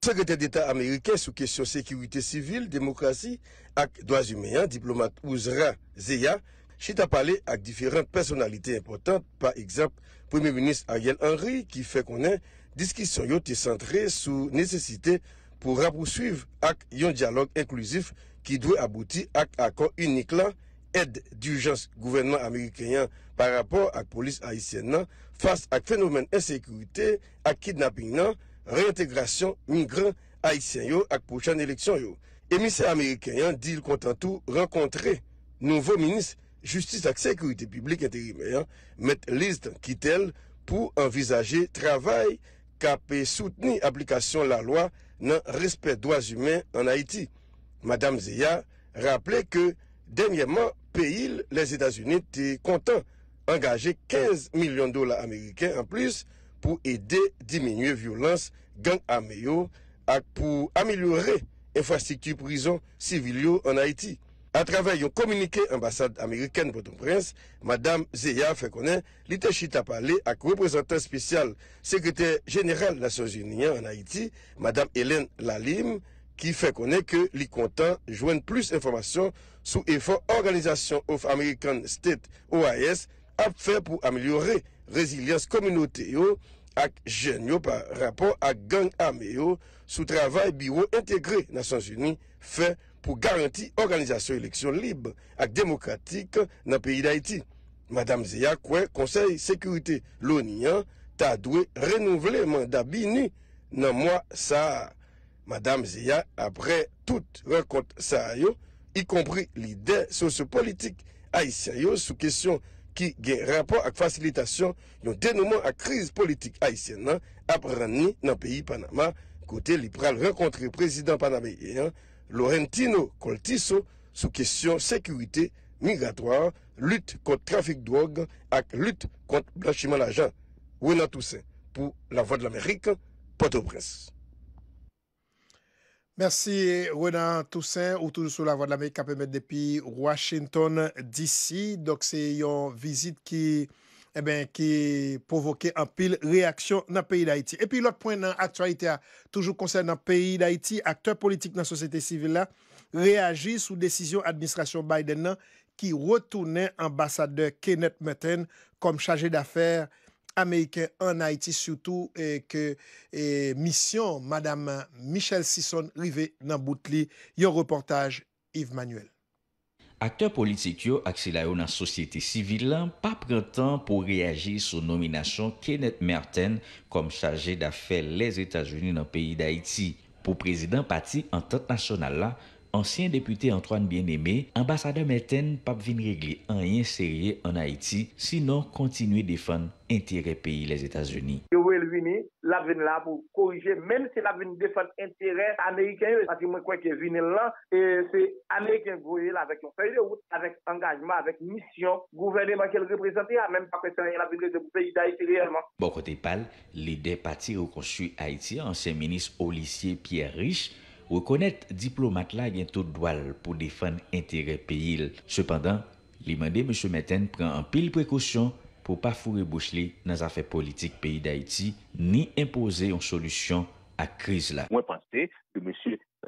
Sekreter d'Etat Ameriken sou kesyon sekwite sivil, demokrasi ak doazumeyan diplomat Ouzra Zeya, chita pale ak diferent personalite importan, pa ekzap Premier Minist Ariel Henry, ki fe konen diski son yo te sentre sou nesesite pou rapousuiv ak yon diyalog inklusif ki dwe aboti ak akon unik la ed diujans gouvernement Amerikenyan pa rapor ak polis Haitiennan fas ak fenomen esekwite ak kidnappingnan. reintegrasyon migran Haitien yo ak pouchan eleksyon yo. Emise Ameriken yan, dil kontantou, renkontre nouvo minis, Justis ak Sekurite Publike Integri Mayan, met list ki tel pou envizaje travay kape souteni aplikasyon la loa nan respet doaz humen an Haiti. Madame Zeya rappele ke denyeman pe il, les Etats-Unis te kontant angaje 15 milyon dola Ameriken an plus pou ede diminuye violans gang ameyo ak pou ameliorre enfastik tu prizon sivil yo an Haiti. A travè yon komunike ambassade amerikane poton prens, madame Zeya fè konè li te chita pale ak reprezentan spesyal sekreter general la Sosyenia an Haiti, madame Hélène Lalime, ki fè konè ke li kontan jwen plus informasyon sou e fon Organizasyon of American State OAS ap fè pou ameliorre résilience communauté yo ak par rapport à gang armé yo sous travail bureau intégré Nations Unies fait pour garantir organisation élection libre et démocratique dans le pays d'Haïti. Madame zéa quoi Conseil Sécurité l'ONU, hein, t'a doué renouveler mandat BINI dans mois ça. Madame zéa après toute rencontre ça, y compris l'idée sociopolitique haïtien sous question ki gen rapor ak fasilitasyon yon denouman ak kriz politik Aisyen nan, ap ran ni nan peyi Panama, kote liberal renkontre prezident Panameyen, Laurentino Koltiso, sou kesyon sekurite migratoir, lut kont trafik drog ak lut kont blachiman la jan. Wena tousen pou la Voix de l'Amérique, Porto Presse. Merci Renan Toussaint, autour sur la voie de l'Amérique qui permet depuis Washington d'ici. Donc c'est une visite qui eh bien, qui provoquait un pile réaction dans le pays d'Haïti. Et puis l'autre point dans l'actualité, ah, toujours concernant le pays d'Haïti, acteurs politiques dans la société civile là, ah, réagissent sous décision administration Biden ah, qui retournait ambassadeur Kenneth Metten comme chargé d'affaires Ameyken an Haiti soutou ke misyon madame Michelle Sison rive nan bout li yon reportaj Yves Manuel. Akte politik yo aksilayou nan sosyete sivilan pa prentan pou reagi sou nominasyon Kenneth Merten kom chaje da fe les Etats-Unis nan peyi d'Haiti pou prezident pati an tent nasyonal la Ansyen depute Antoine Bien-Aimé, ambassadeur Merten, pape vin regli an y inserye an Haiti sinon kontinuye defon entere peyi les Etats-Unis. Yo wèl vini, la ven la pou korije men se la ven defon entere an Eriken yo. Pati mwen kwenke vini lan, e se an Eriken voye la vek yon fey de ou, avek angajman, avek misyon, gouveneman ke l represente ya, men pape sen yon la ven de peyi d'Haiti reyelman. Bon kote pal, lidè pati rekon su Haiti, ansen menis Olicier Pierre Riche, Rekonnet diplomat la yon tout doal pou defan intere peyil. Sependan, li mande M. Metten pran an pil prekosyon pou pa fure bouch li nan zafè politik peyi d'Haïti ni impose yon solusyon a kriz la. Mwen panse ki M.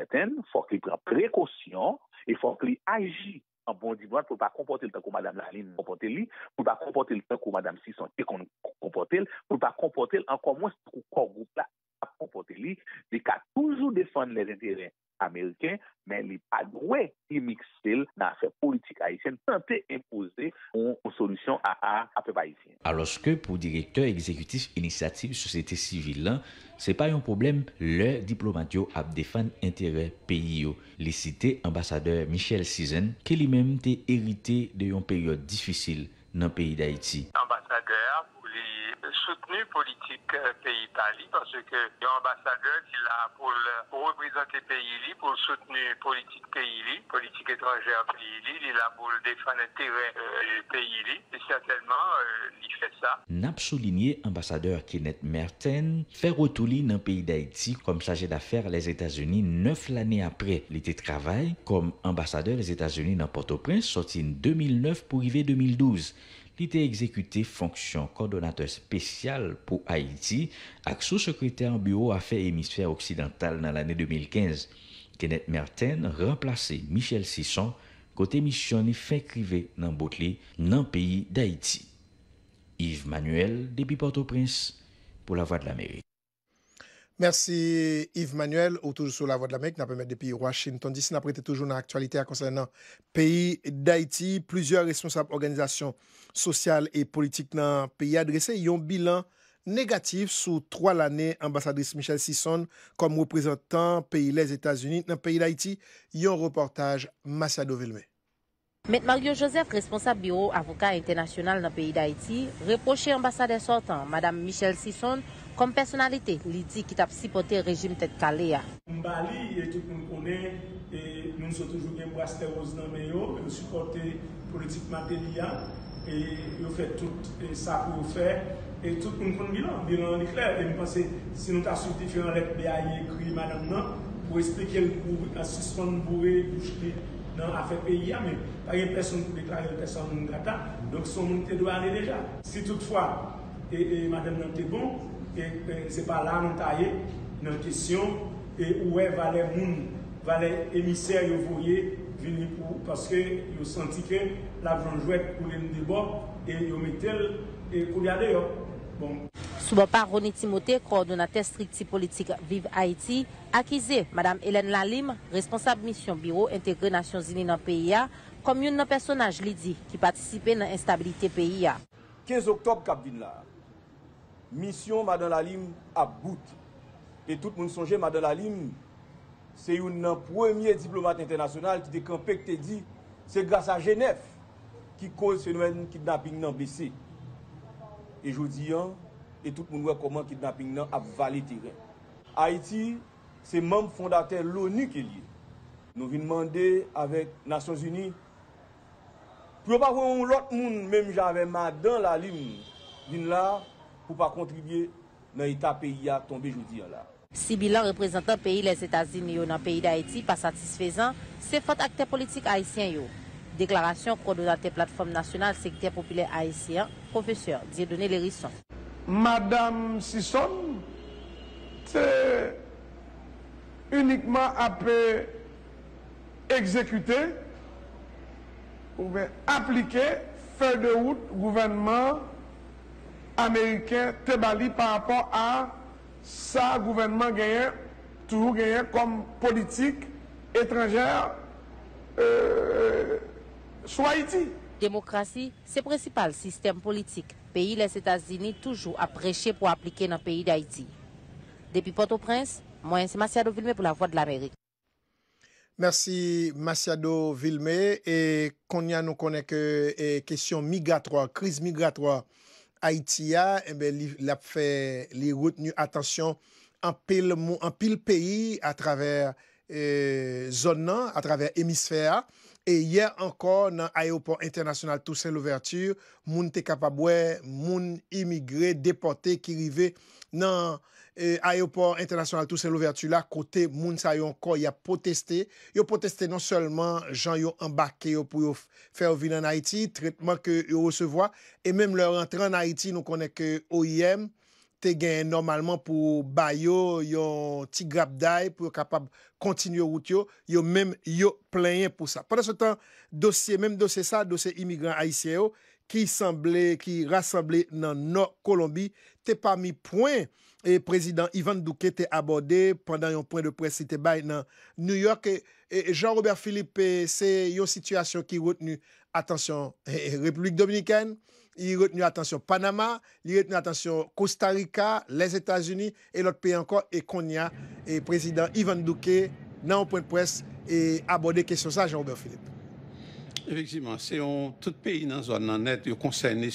Metten fok li pran prekosyon e fok li aji an bon diplomat pou pa kompote li tan ko M. Laline kompote li, pou pa kompote li tan ko M. Sisonke kon kompote li, pou pa kompote li an kon mwen stikou kor group la. pou pote li, li ka toujou defan le reteren Ameriken, men li pa gwe imiksel nan fe politik Haitien, tan te impose ou solusyon a pe Haitien. Aloske, pou direktor exekutif inisiatif sosete sivil lan, se pa yon problem, le diplomat yo ap defan interer peyi yo. Li site ambasadeur Michel Cizen, ke li mem te erite de yon peryode difisil nan peyi d'Haiti. Ambasadeur, Soutenu politik euh, peyi pa li, parce ke yon ambasadeur ki la pou l reprisante peyi li, pou l soutenu politik peyi li, politik etranjèr peyi li, li la pou l defane teren euh, peyi li, et certaine man euh, li fè sa. Nap soulinye ambasadeur Kenneth Merten, fè rotouli nan peyi d'Haïti kom saje da fèr les Etats-Unis neuf l'anè apre. Li te travèl kom ambasadeur les Etats-Unis nan Port-au-Prince sotine 2009 pou yve 2012. Li te ekzekute fonksyon kondonateur spesyal pou Haiti ak sou sekreter an bureau afe emisfer oksidental nan l ane 2015. Kenneth Merten remplase Michel Sisson kote misyon ni fekrive nan botle nan peyi d'Haïti. Yves Manuel, Depi Porto Prince, pou la Voix de l'Amérique. Mersi Yves Manuel, ou toujou sou la Voix de l'Amèk, na pèmè depi Roi Chine, tandis na prète toujou nan aktualité a konsèlè nan peyi d'Haïti. Plüzyè responsable organizasyon sosyal e politik nan peyi adresè, yon bilan negatif sou 3 l'année ambassadris Michel Sisson kom reprezentant peyi les Etats-Unis nan peyi d'Haïti, yon reportaj Masya Dovelme. Met Mario Joseph, responsable biro avokat internasyonal nan peyi d'Haïti, reproche ambassade sortan Madame Michel Sisson kom personalite li di ki ta psipote rejim tet tale ya. Mba li, e tout moun konen, nou e sou tejou gen braste roz nan meyo, pou supporte politik mater ya, e yo fet tout e sa pou yo fe, e tout moun kon bilan, bilan li kler, e mwen panse, si nou ta sotifi an let be a ye kri manan nan, pou espeke mpou asusman mpou e boujke nan afet pe ya men, pa gen peson pou betale te san moun gata, dok son moun te do ale deja. Si tout fwa, e, e manan nan te bon, Se pa la nou ta ye, nou kesyon, ou e valè moun, valè emisè yo vourye, vini pou, paske yo santi ke la blanjouè kou lèm debò, e yo metèl, e kou lè adè yo. Bon. Souba pa Roni Timote, ko ordonate strikti politik Viv'Haiti, akize Madame Hélène Lalim, responsable mission biro Integre Nations Unies nan PIA, komyoun nan personaj lidi ki patisipe nan instabilite PIA. 15 Oktober Kabdine la, Misyon Madan Lalim ap gout. E tout moun sonje Madan Lalim se youn nan premier diplomat internasyonal ki dekampèk te di se gas a Genèf ki koz fenwen kidnapping nan bese. E joudiyan, e tout moun wèkoman kidnapping nan ap vali tire. Haiti se moun fondate l'ONU ke liye. Nou vin mande avèk Nasyons Uni. Pyo pa pou lout moun menm jave Madan Lalim vin la... pou pa kontribye nan eta peyi ya tombe joudi yon la. Sibila, reprezentant peyi les Etats-Unis yo nan peyi d'Haïti, pa satisfèzant, se fote akte politik Haïtien yo. Deklarasyon kondonate platforme nasyonal sekte popile Haïtien, professeur, diye donè lè rison. Madame Sison, te unikman apè ekzekute, oube aplike, fèl de wout, gouvernement, Ameriken te bali pa apan a sa gouvenman ganyan, tou ganyan kom politik etranjèr euh, sou Haiti. Demokrasi, se presipal sistem politik, peyi les Etats-Unis toujou apreche pou aplike nan peyi d'Haiti. Depi Port-au-Prince, mwen se Masiado Vilme pou la Voix de l'Amerik. Mersi Masiado Vilme, konya nou konen ke kesyon migratoi, kriz migratoi. Haitya, eh li ap fè li rout nou atansyon an pil peyi a traver eh, zon nan, a traver emisfer. E yè ankon nan Ayopon Internasyonal tout sè l'ouverture, moun te kapabwe, moun imigre depote ki rive nan... E, ayopor internasyonal tou se louvertu la, kote moun sa yon kor ya poteste. Yo poteste non selman jan yo mbakke yo pou yo fè ou vin an Haiti, tretman ke yo resevoa, e mem le rentran an Haiti nou konen ke OIM, te gen normalman pou bayo yo ti grabday, pou yo kapab kontinu yo rout yo, yo mem yo plenye pou sa. Pendan se tan dosye, mem dosye sa, dosye imigran haise yo, ki rassemble nan Noh Kolombi te pa mi poin e prezidant Ivan Duque te abode pandan yon poin de presi te bay nan New York e, e Jean-Robert Philippe se yon situasyon ki retenu atensyon e, e, Republik Dominikèn yi retenu atensyon Panama yi retenu atensyon Costa Rica les Etats-Unis e lot pey anko e konya e prezidant Ivan Duque nan yon poin de presi e abode kesyon sa Jean-Robert Philippe Effectivement, c'est en tout pays dans la zone net, il est concerné,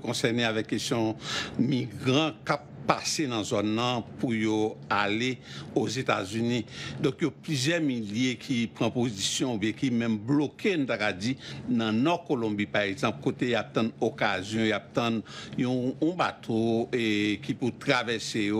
concerné avec question migrant, cap passer dans la zone pour aller aux États-Unis. Donc, il y a plusieurs milliers qui prennent position ou qui même bloqué dans la nord Colombie, par exemple, côté il y a une occasion, il y a un bateau et, qui peut traverser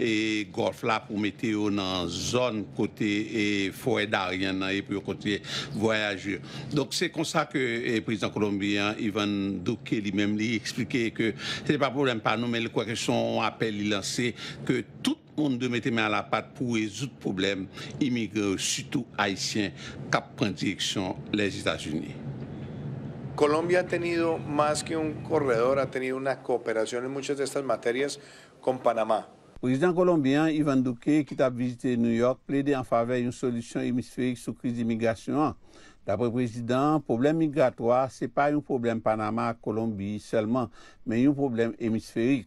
et Golf là pour mettre dans la zone côté et forêt d'Ariane et puis côté voyageurs. Donc, c'est comme ça que le président colombien Ivan Duque lui-même lui expliquait que c'est pas problème pas nous, mais les que son appel il lancé que tout le monde de mettre main à la pâte pour résoudre le problème immigré surtout haïtiens, cap en direction les États-Unis. Colombia a tenido más que un corredor, ha tenido una cooperación en muchas de estas materias con Panamá. Le président colombien Ivan Duque, qui a visité New York, plaidait en faveur d'une solution hémisphérique sur la crise d'immigration. D'après le président, le problème migratoire, ce n'est pas un problème Panama-Colombie seulement, mais un problème hémisphérique.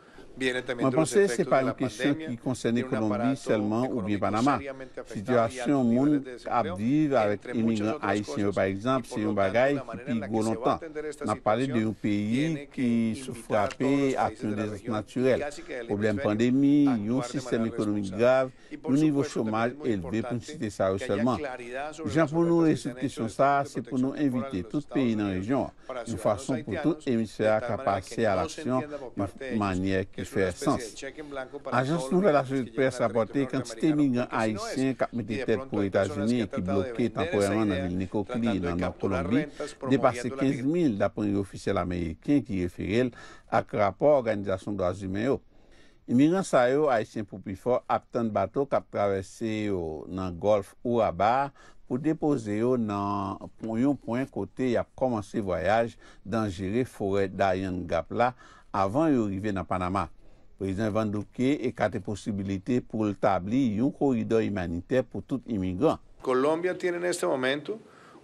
pense pensée, ce n'est pas une question qui concerne Colombie seulement ou bien Panama. Situation monde à vivre avec immigrants haïtiens, par exemple, c'est un bagage qui dure longtemps. On a parlé d'un pays qui se frappé à un désastre naturel. Problème pandémie, un système économique grave, un niveau chômage élevé pour citer ça seulement. Jean, pour nous résoudre question ça, c'est pour nous inviter tout pays dans la région, une façon pour tout hémisphère à passer à l'action de manière qui fè rsans. Ajans nou lè l'ajous pres rapote kwen tit emigran Aisyen kap mette tèd pou Etajouni ki blokè tampourèman nan vilnikokli nan Nop-Kolombi depase 15 mil dapwen yon ofisyel Amerikien ki refere l ak rapò organizasyon do Azimè yo. Emigran sa yo Aisyen Poupifor ak tan bato kap travesse yo nan Golf Urabá pou depose yo nan yon poen kote ya komanse voyaj dan jire foret da yon gap la avan yo rive nan Panama. et quatre possibilités pour établir établir un humanitaire pour tous tout immigrants. Colombia tiene en este momento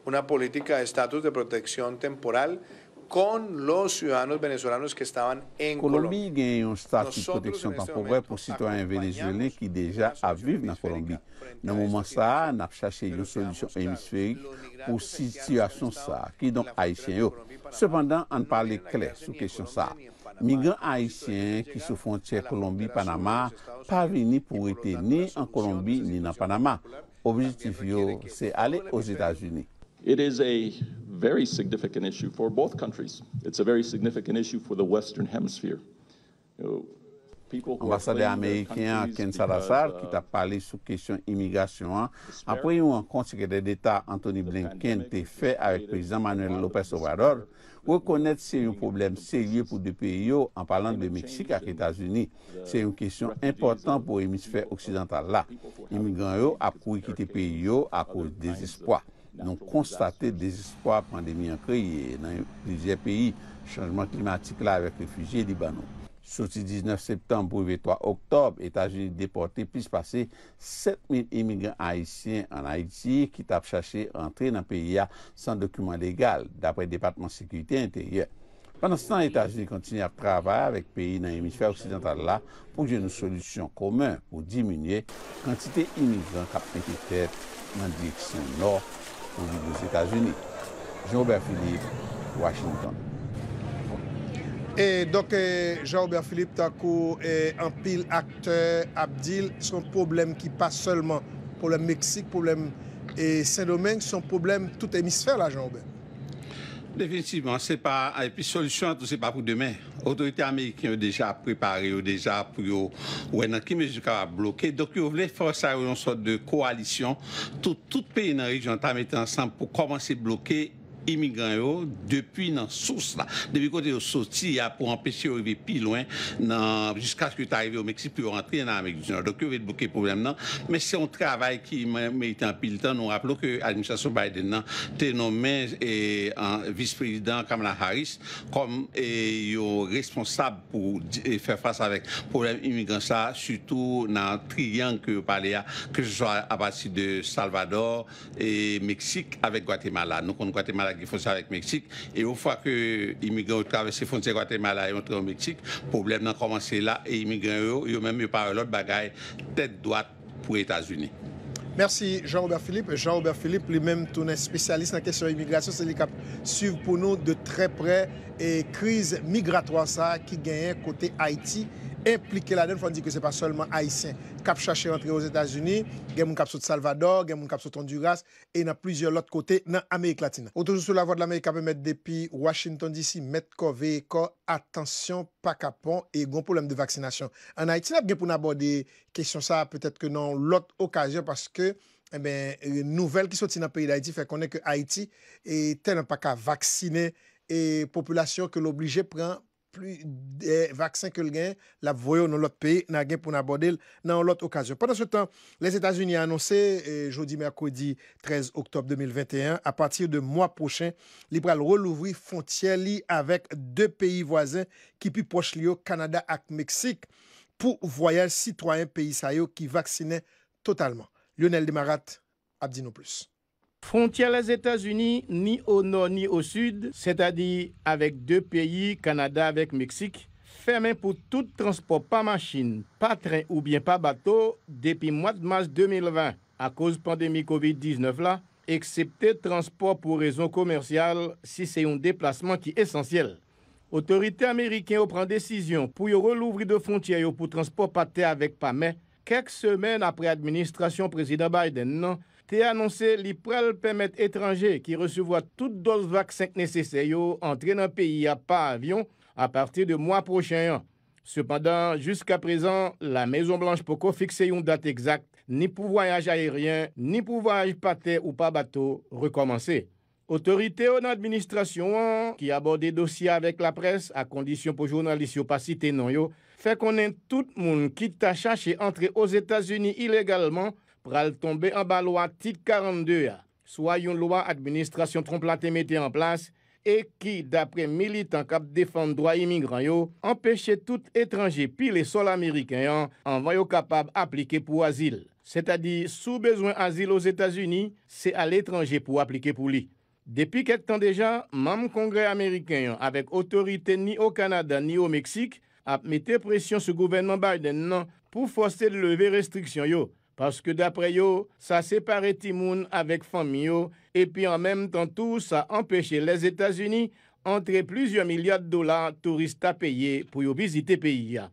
una política de estatus de protection temporal con los ciudadanos venezolanos que estaban en Colombia. Colombia a un statut de protection temporaire pour citoyens vénézuéliens qui déjà en Colombie. Dans le moment sa, nous avons cherché une solution hémisphérique pour cette situation qui est donc haïtienne. Cependant, on parle clair sur question ça. Migran Haitien ki sou fonche Kolombi-Panama pa veni pou ete ni an Kolombi ni nan Panama. Objetif yo se ale o Zeta Zuni. Ambasade Amerikien Ken Sarazar ki ta pale sou kesyon imigasyon an, apwe yon konsekrede d'Etat Anthony Blinken te fe avèk Prezident Manuel Lopez Obrador, Rekonnet se yon problem serye pou de peyo an palan de Meksik ak Etasuni, se yon kesyon importan pou emisfer oksidental la. Immigran yo ap kou ikite peyo ap kou dezispoi. Non konstate dezispoi pandemi an kriye nan yon plizye peyi, chanjman klimatik la avek refujiye libanon. Souti 19 septembre ou 23 oktobre, Etat-Unis déporté pise passe 7000 imigrant haïtien an Haïti ki tap chache entre nan PIA san dokumen legal, dapre Departement Sécurité Intérieure. Pendant san, Etat-Unis kontine ap travare avèk PIA nan hemisfè occidental la pou jè nou solusyon koumen pou diminye kantite imigrant kapentite nan direksyon nor pou vivouz Etat-Unis. Jean-Obert Philippe, Washington. Et donc, eh, Jean-Aubert Philippe et un pile acteur, Abdil son problème qui passe seulement Mexique, problème et Saint-Domingue, son problème tout hémisphère là, Jean-Aubert. Définitivement, c'est pas. Et puis, solution, c'est pas pour demain. Autorités américaines ont déjà préparé, ont déjà pour. Ouais, qui mesure bloquer. Donc, ils voulaient faire ça une sorte de coalition. Tout, tout pays dans la région, été ensemble pour commencer à bloquer immigrants depuis nos source là. Depuis côté de sorti pour empêcher d'arriver plus loin jusqu'à ce que tu au Mexique pour rentrer dans l'Amérique du Nord. Donc, il y a beaucoup de problèmes Mais c'est un travail qui mérite un pile temps. Nous rappelons que l'administration Biden a nommé en vice-président Kamala Harris comme responsable pour faire face avec le problème immigrant ça, surtout dans le triangle que vous parlez, que ce soit à partir de Salvador et Mexique avec Guatemala. Nous, Guatemala font ça avec le Mexique. Et au fois que les immigrants ont traversé la frontière Guatemala et entrent au Mexique, le problème n'a commencé là et les immigrants, ils ont même par l'autre bagaille, tête droite pour les États-Unis. Merci Jean-Robert Philippe. Jean-Robert Philippe, lui-même, un spécialiste en question immigration, c'est lui qui suit pour nous de très près et crise migratoire ça qui gagne côté Haïti. implike la den fw an di ke se pa solman Haitien, kap chache rentre yo Zetazuni, gen moun kap sot Salvador, gen moun kap sot Honduras, e nan plizyon lot kote nan Amerik Latina. Otejou sou la vòd l'Amerik apèmèd depi Washington D.C., metko veyeko, atensyon, pakapon, e goun poulem de vaksinasyon. An Haitien ap gen pou n'abode kèsyon sa, petèt ke nan lot okasyon, paske eh nouvel ki sot si nan peyi d'Haiti, fè konè ke Haiti, e tel an pak a vaksine, e populasyon ke l'oblije pren, plus de vaccins que le gain, la voyons dans l'autre pays, n'a gain pour aborder dans l'autre occasion. Pendant ce temps, les États-Unis ont annoncé, euh, jeudi, mercredi 13 octobre 2021, à partir de mois prochain, ils vont relouvrir frontières avec deux pays voisins qui plus proches, Canada et Mexique, pour voyage citoyen pays qui vaccinait totalement. Lionel Demarat, Abdino Plus. Frontière les États-Unis, ni au nord ni au sud, c'est-à-dire avec deux pays, Canada avec Mexique, fermée pour tout transport par machine, pas train ou bien pas bateau depuis mois de mars 2020 à cause pandémie COVID-19 là, excepté transport pour raison commerciale si c'est un déplacement qui est essentiel. Autorité américaine prend décision pour y relouvrir de frontières pour transport par terre avec pas quelques semaines après administration président Biden. Non, a annoncé l'IPRAL permettre aux étrangers qui recevront toutes doses vaccins nécessaires entrer dans le pays à pas avion à partir du mois prochain. Cependant, jusqu'à présent, la Maison-Blanche n'a pas fixé une date exacte ni pour voyage aérien, ni pour voyage par terre ou par bateau recommencer. Autorité ou administration hein, qui aborde dossiers avec la presse à condition pour journalistes pas citer non yo fait qu'on est tout le monde qui t'a et entrer aux États-Unis illégalement pral tombe an ba lo a tit 42 a, swa yon lo a administrasyon tromplante mette an plas, e ki, dapre militan kap defan drwa imigran yo, empeshe tout etranje pi le sol Ameriken yo, an vay yo kapab aplike pou asil. Seta di, sou bezwen asil os Etasuni, se al etranje pou aplike pou li. Depi ket tan deja, mam kongre Ameriken yo, avek otorite ni o Kanada ni o Meksik, ap mette presyon sou gouvenman Biden nan, pou fose de leve restriksyon yo, Paske dapre yo, sa separe timoun avèk fami yo, epi an mèm tan tou sa empèche les Etats-Unis antre plizyon milyat dolar turist apèye pou yo vizite peyi ya.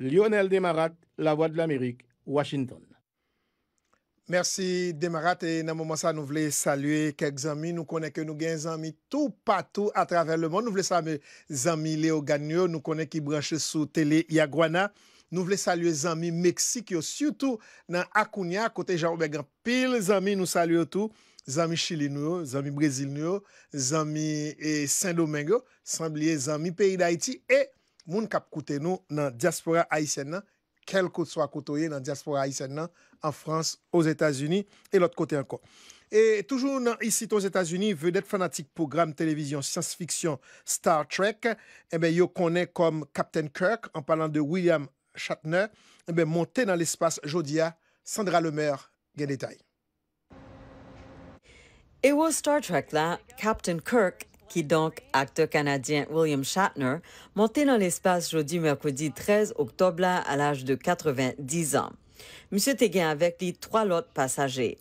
Lionel Demarat, La Voix de l'Amérique, Washington. Mersi Demarat, e nan mouman sa nou vle salue kek zami, nou konè ke nou gen zami tou patou atraver le moun. Nou vle sa me zami leo ganyo, nou konè ki branche sou tele Yagwana. Nous voulons saluer les amis Mexique, surtout dans Acuna, côté jean pile les amis, nous saluons tous. Les amis Chili, les amis Brésil, les amis eh, Saint-Domingue, les amis pays d'Haïti et moun kap nous dans la diaspora haïtienne quel que soit côté dans diaspora haïtienne en France, aux États-Unis et l'autre côté encore. Et toujours ici aux États-Unis, vedette fanatique programme télévision science-fiction Star Trek, eh ben yo connaît comme Captain Kirk en parlant de William Shatner, eh ben, monter dans l'espace Jodia, Sandra Lemaire, des détail. It was Star Trek là, Captain Kirk, qui donc acteur canadien William Shatner, monté dans l'espace jeudi mercredi 13 octobre là, à l'âge de 90 ans. Monsieur Teguin avec les trois autres passagers.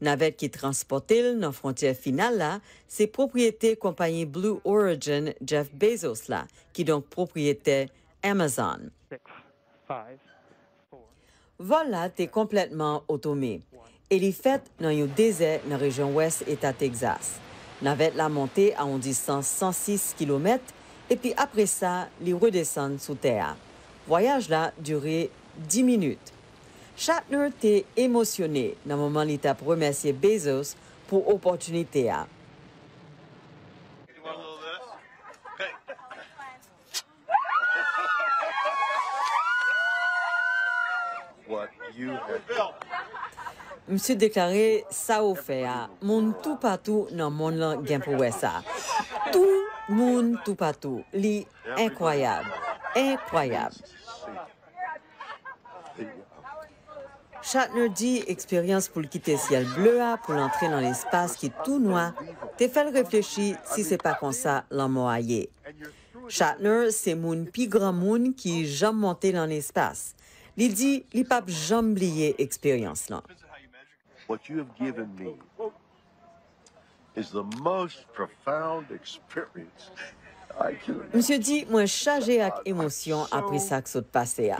Navette qui transportait nos frontières finales là, c'est propriété compagnie Blue Origin Jeff Bezos là, qui donc propriétaire Amazon. Vol t'es complètement automé. et les fait dans un désert dans la région ouest état Texas. Navette la montée à une distance 106 km et puis après ça, les redescendre sous terre. Voyage là duré 10 minutes. Shatner était émotionné dans le moment où il a remercié Bezos pour l'opportunité. Hein. Monsieur déclaré ça au fait. Mon tout partout dans mon monde pour ça. Tout monde tout partout. Li incroyable. Incroyable. Shatner dit expérience pour quitter le ciel bleu, pour entrer dans l'espace qui est tout noir. T'es fait réfléchir si c'est pas comme ça l'amour Shatner, c'est mon plus grand monde qui est jamais monté dans l'espace. Li di, li pap jom liye eksperyans lan. Mse di, mwen chaje ak emosyon apri sak sot pase ya.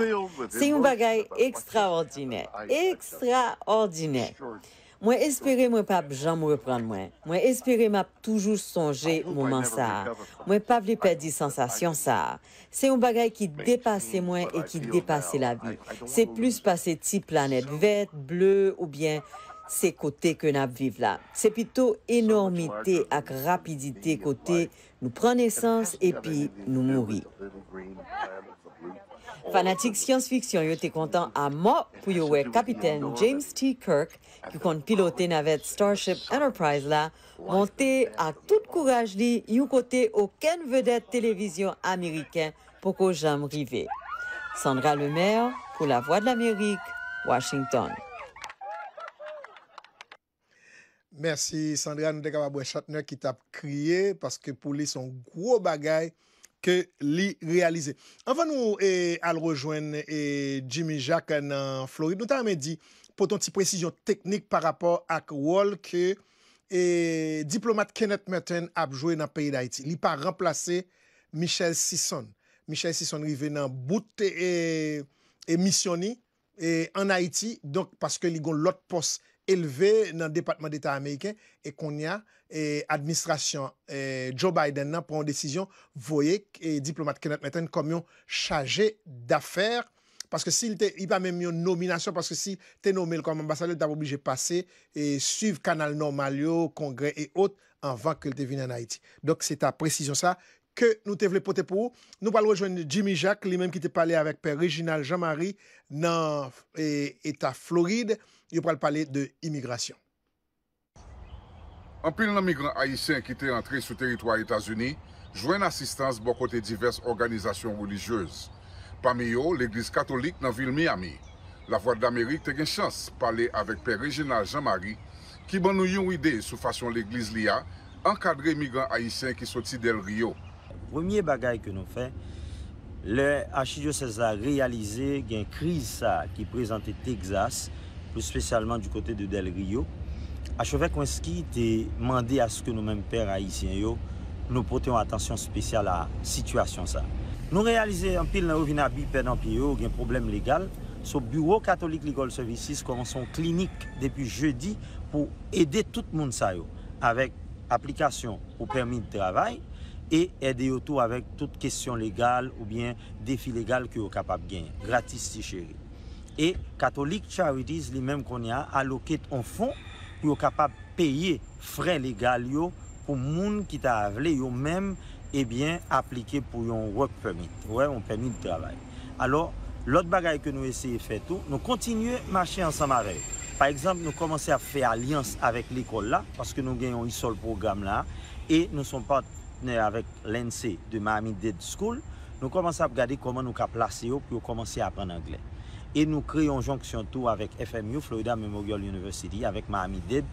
Se yon bagay ekstraordine, ekstraordine. Moi espéré moi pas me reprendre moi. Moi espéré m'a toujours songé ah, moment ça. Moi pas perdre perdre sensation ça. C'est un bagage qui dépasse moins et qui dépasse la vie. C'est plus passé type planète verte, bleue ou bien ces côtés que nous vivons là. C'est plutôt énormité avec rapidité côté nous prend naissance et puis nous mourir. Fanatik siyans fiksyon yo te kontan a mo pou yo we kapiten James T. Kirk ki kon pilote navet Starship Enterprise la, monte ak tout kouraj li yon kote oken vedet televizyon Ameriken pou ko jam rive. Sandra Lemer, pou la Voix de l'Amerik, Washington. Mersi Sandra, nou te kama bwen chatne ki tap kriye paske pou li son gro bagay. ke li realize. Anvan nou e, al rejoen e, Jimmy Jacques nan Floride, nou ta amè di, poton ti presisyon teknik par rapport ak Wolk e diplomat Kenneth Merton apjwe nan peyi d'Haïti. Li pa remplase Michel Sisson. Michel Sisson li ven nan boot e, e misyonni an Haïti, donk paske li gon lot pos elve nan departement d'Etat amèyken, e kon ya e administrasyon e Joe Biden nan pou an desisyon voye e diplomat Kenneth Matten kon myon chaje dafer paske si il te, i pa men myon nominasyon paske si te nomel kon ambasade ta pou oblije pase e suiv kanal normal yo, kongre e ot anvan ke li te vin an Haiti dok se ta presisyon sa ke nou te vle pote pou nou pal wajwen Jimmy Jack li menm ki te pale avèk pe Reginald Jean-Marie nan e, etat Floride yo pal pale de imigrasyon Anpil nan migran haisyen ki te antre sou teritwa Etasuni, jwen asistans bon kote divers organizasyon religyez. Pa mi yo, l'Eglise Katolik nan vil Miami. La Voit d'Amerik te gen chans pale avèk pè Reginald Jean-Marie ki ban nou yon ide sou fasyon l'Eglise liya ankadre migran haisyen ki soti Del Rio. Premier bagay ke nou fè, le Achidio César realize gen kriz sa ki prezante Texas, plus spesyalman du kote de Del Rio, Achevek Winski a demandé à ce que nous-mêmes, pères haïtiens, nous portons attention spéciale à la situation. ça. Nous réalisons un pile dans pendant y problème légal. Ce bureau catholique Legal Services commence en clinique depuis jeudi pour aider tout le monde avec application au permis de travail et aider tout avec toute question légale ou bien défi légal que vous capable de gagner. Gratis, si chéri. Et Catholic Charities, lui-même qu'on a, alloué un fonds yo kapap peye frey legal yo pou moun ki ta avle yo menm ebyen eh aplike pou yon work permit, ouè, yon permit de travay. Alo, lot bagay ke nou eseye fet ou, nou kontinye mache ansamare. Par exemple, nou komanse a fe alians avek likol la, paske nou genyon yi sol program la, e nou son patne avek l'NC de Miami Dade School, nou komanse ap gade koman nou ka plase yo pou yo komanse apan angle. E nou kreyon jonksyon tou avèk FMU, Florida Memorial University, avèk Mahamid Deb,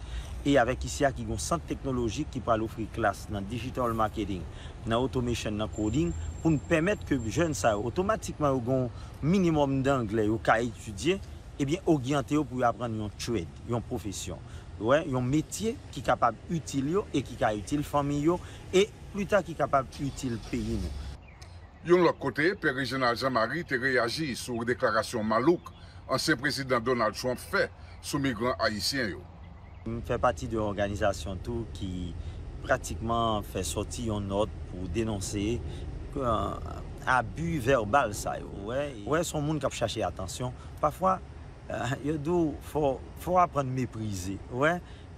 e avèk isya ki gon sant teknologik ki pralou free class nan digital marketing, nan automation, nan coding, pou nou pèmèt ke jen sa otomatikman yo gon minimum dengle yo ka etudye, ebyen eh ogyante yo pou yo apren yon trade, yon profesyon. Yon metye ki kapab util yo, e ki ka util fami yo, e pluta ki kapab util peyi nou. Yon lòk kote, pèr regional Jean-Marie te reyagi sou deklarasyon malouk anse prezident Donald Trump fè sou migran haisyen yo. Fè pati de organizasyon tou ki pratikman fè soti yon not pou denonsè kwen abu verbal sa yo. Wè son moun kap chache atansyon, pafwa euh, yo dou fò apren meprize.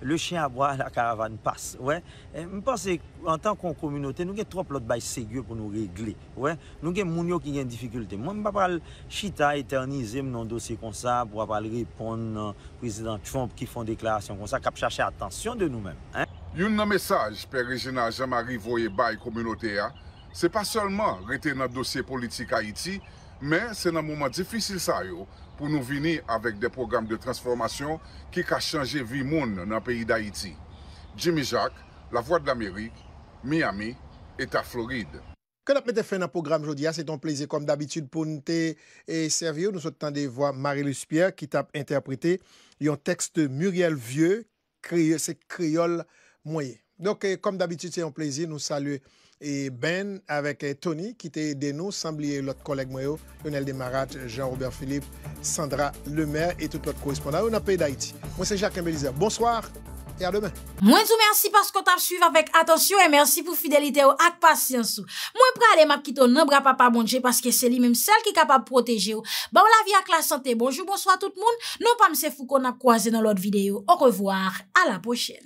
Le chien a boi, la karavan passe. Mwen panse, an tan kon komunote, nou gen trop lot bay segyur pou nou regle. Nou gen moun yo ki gen difikulte. Mwen mwen pa pal chita eternize mnon dosye kon sa, pou apal repon euh, president Trump ki fon deklarasyon kon sa, kap chache atensyon de nou men. Yon nan mesaj pe Regina Jamari voye bay komunote ya, se pa solman rete nan dosye politik a iti, men se nan mouman difisil sa yo. pou nou vini avèk de program de transformasyon ki ka chanje vi moun nan peyi d'Haïti. Jimmy Jacques, La Voix de l'Amérique, Miami, Eta Floride. Kè la prete fè nan program jodi a, se ton plezi, kom d'abitud, poun te e servyo, nou sot tan de vwa Marie-Louise Pierre ki tap interprete yon tekst muriel vieux, se kriol mouye. Donk, kom eh, d'abitud, se yon plezi, nou salye. E ben, eh, Tony, Jean-Robert Philippe, Jean-Robert Philippe, Sandra Lemer et tout l'autre correspondant. On a paye d'Haïti. Mwen se Jacques Mélisère. Bonsoir et a demen. Mwen sou mersi paskou tap suiv avèk. Atensyon e mersi pou fidelite ou ak pasyansou. Mwen prade map kito nan bra pa pa bondje paske se li menm sel ki kapab proteje ou. Ba bon, ou la vi ak la sante. Bonjou, bonsoir tout moun. Non pa mse fou kon ap kwaze nan lot videyo. Au revoir, a la pochene.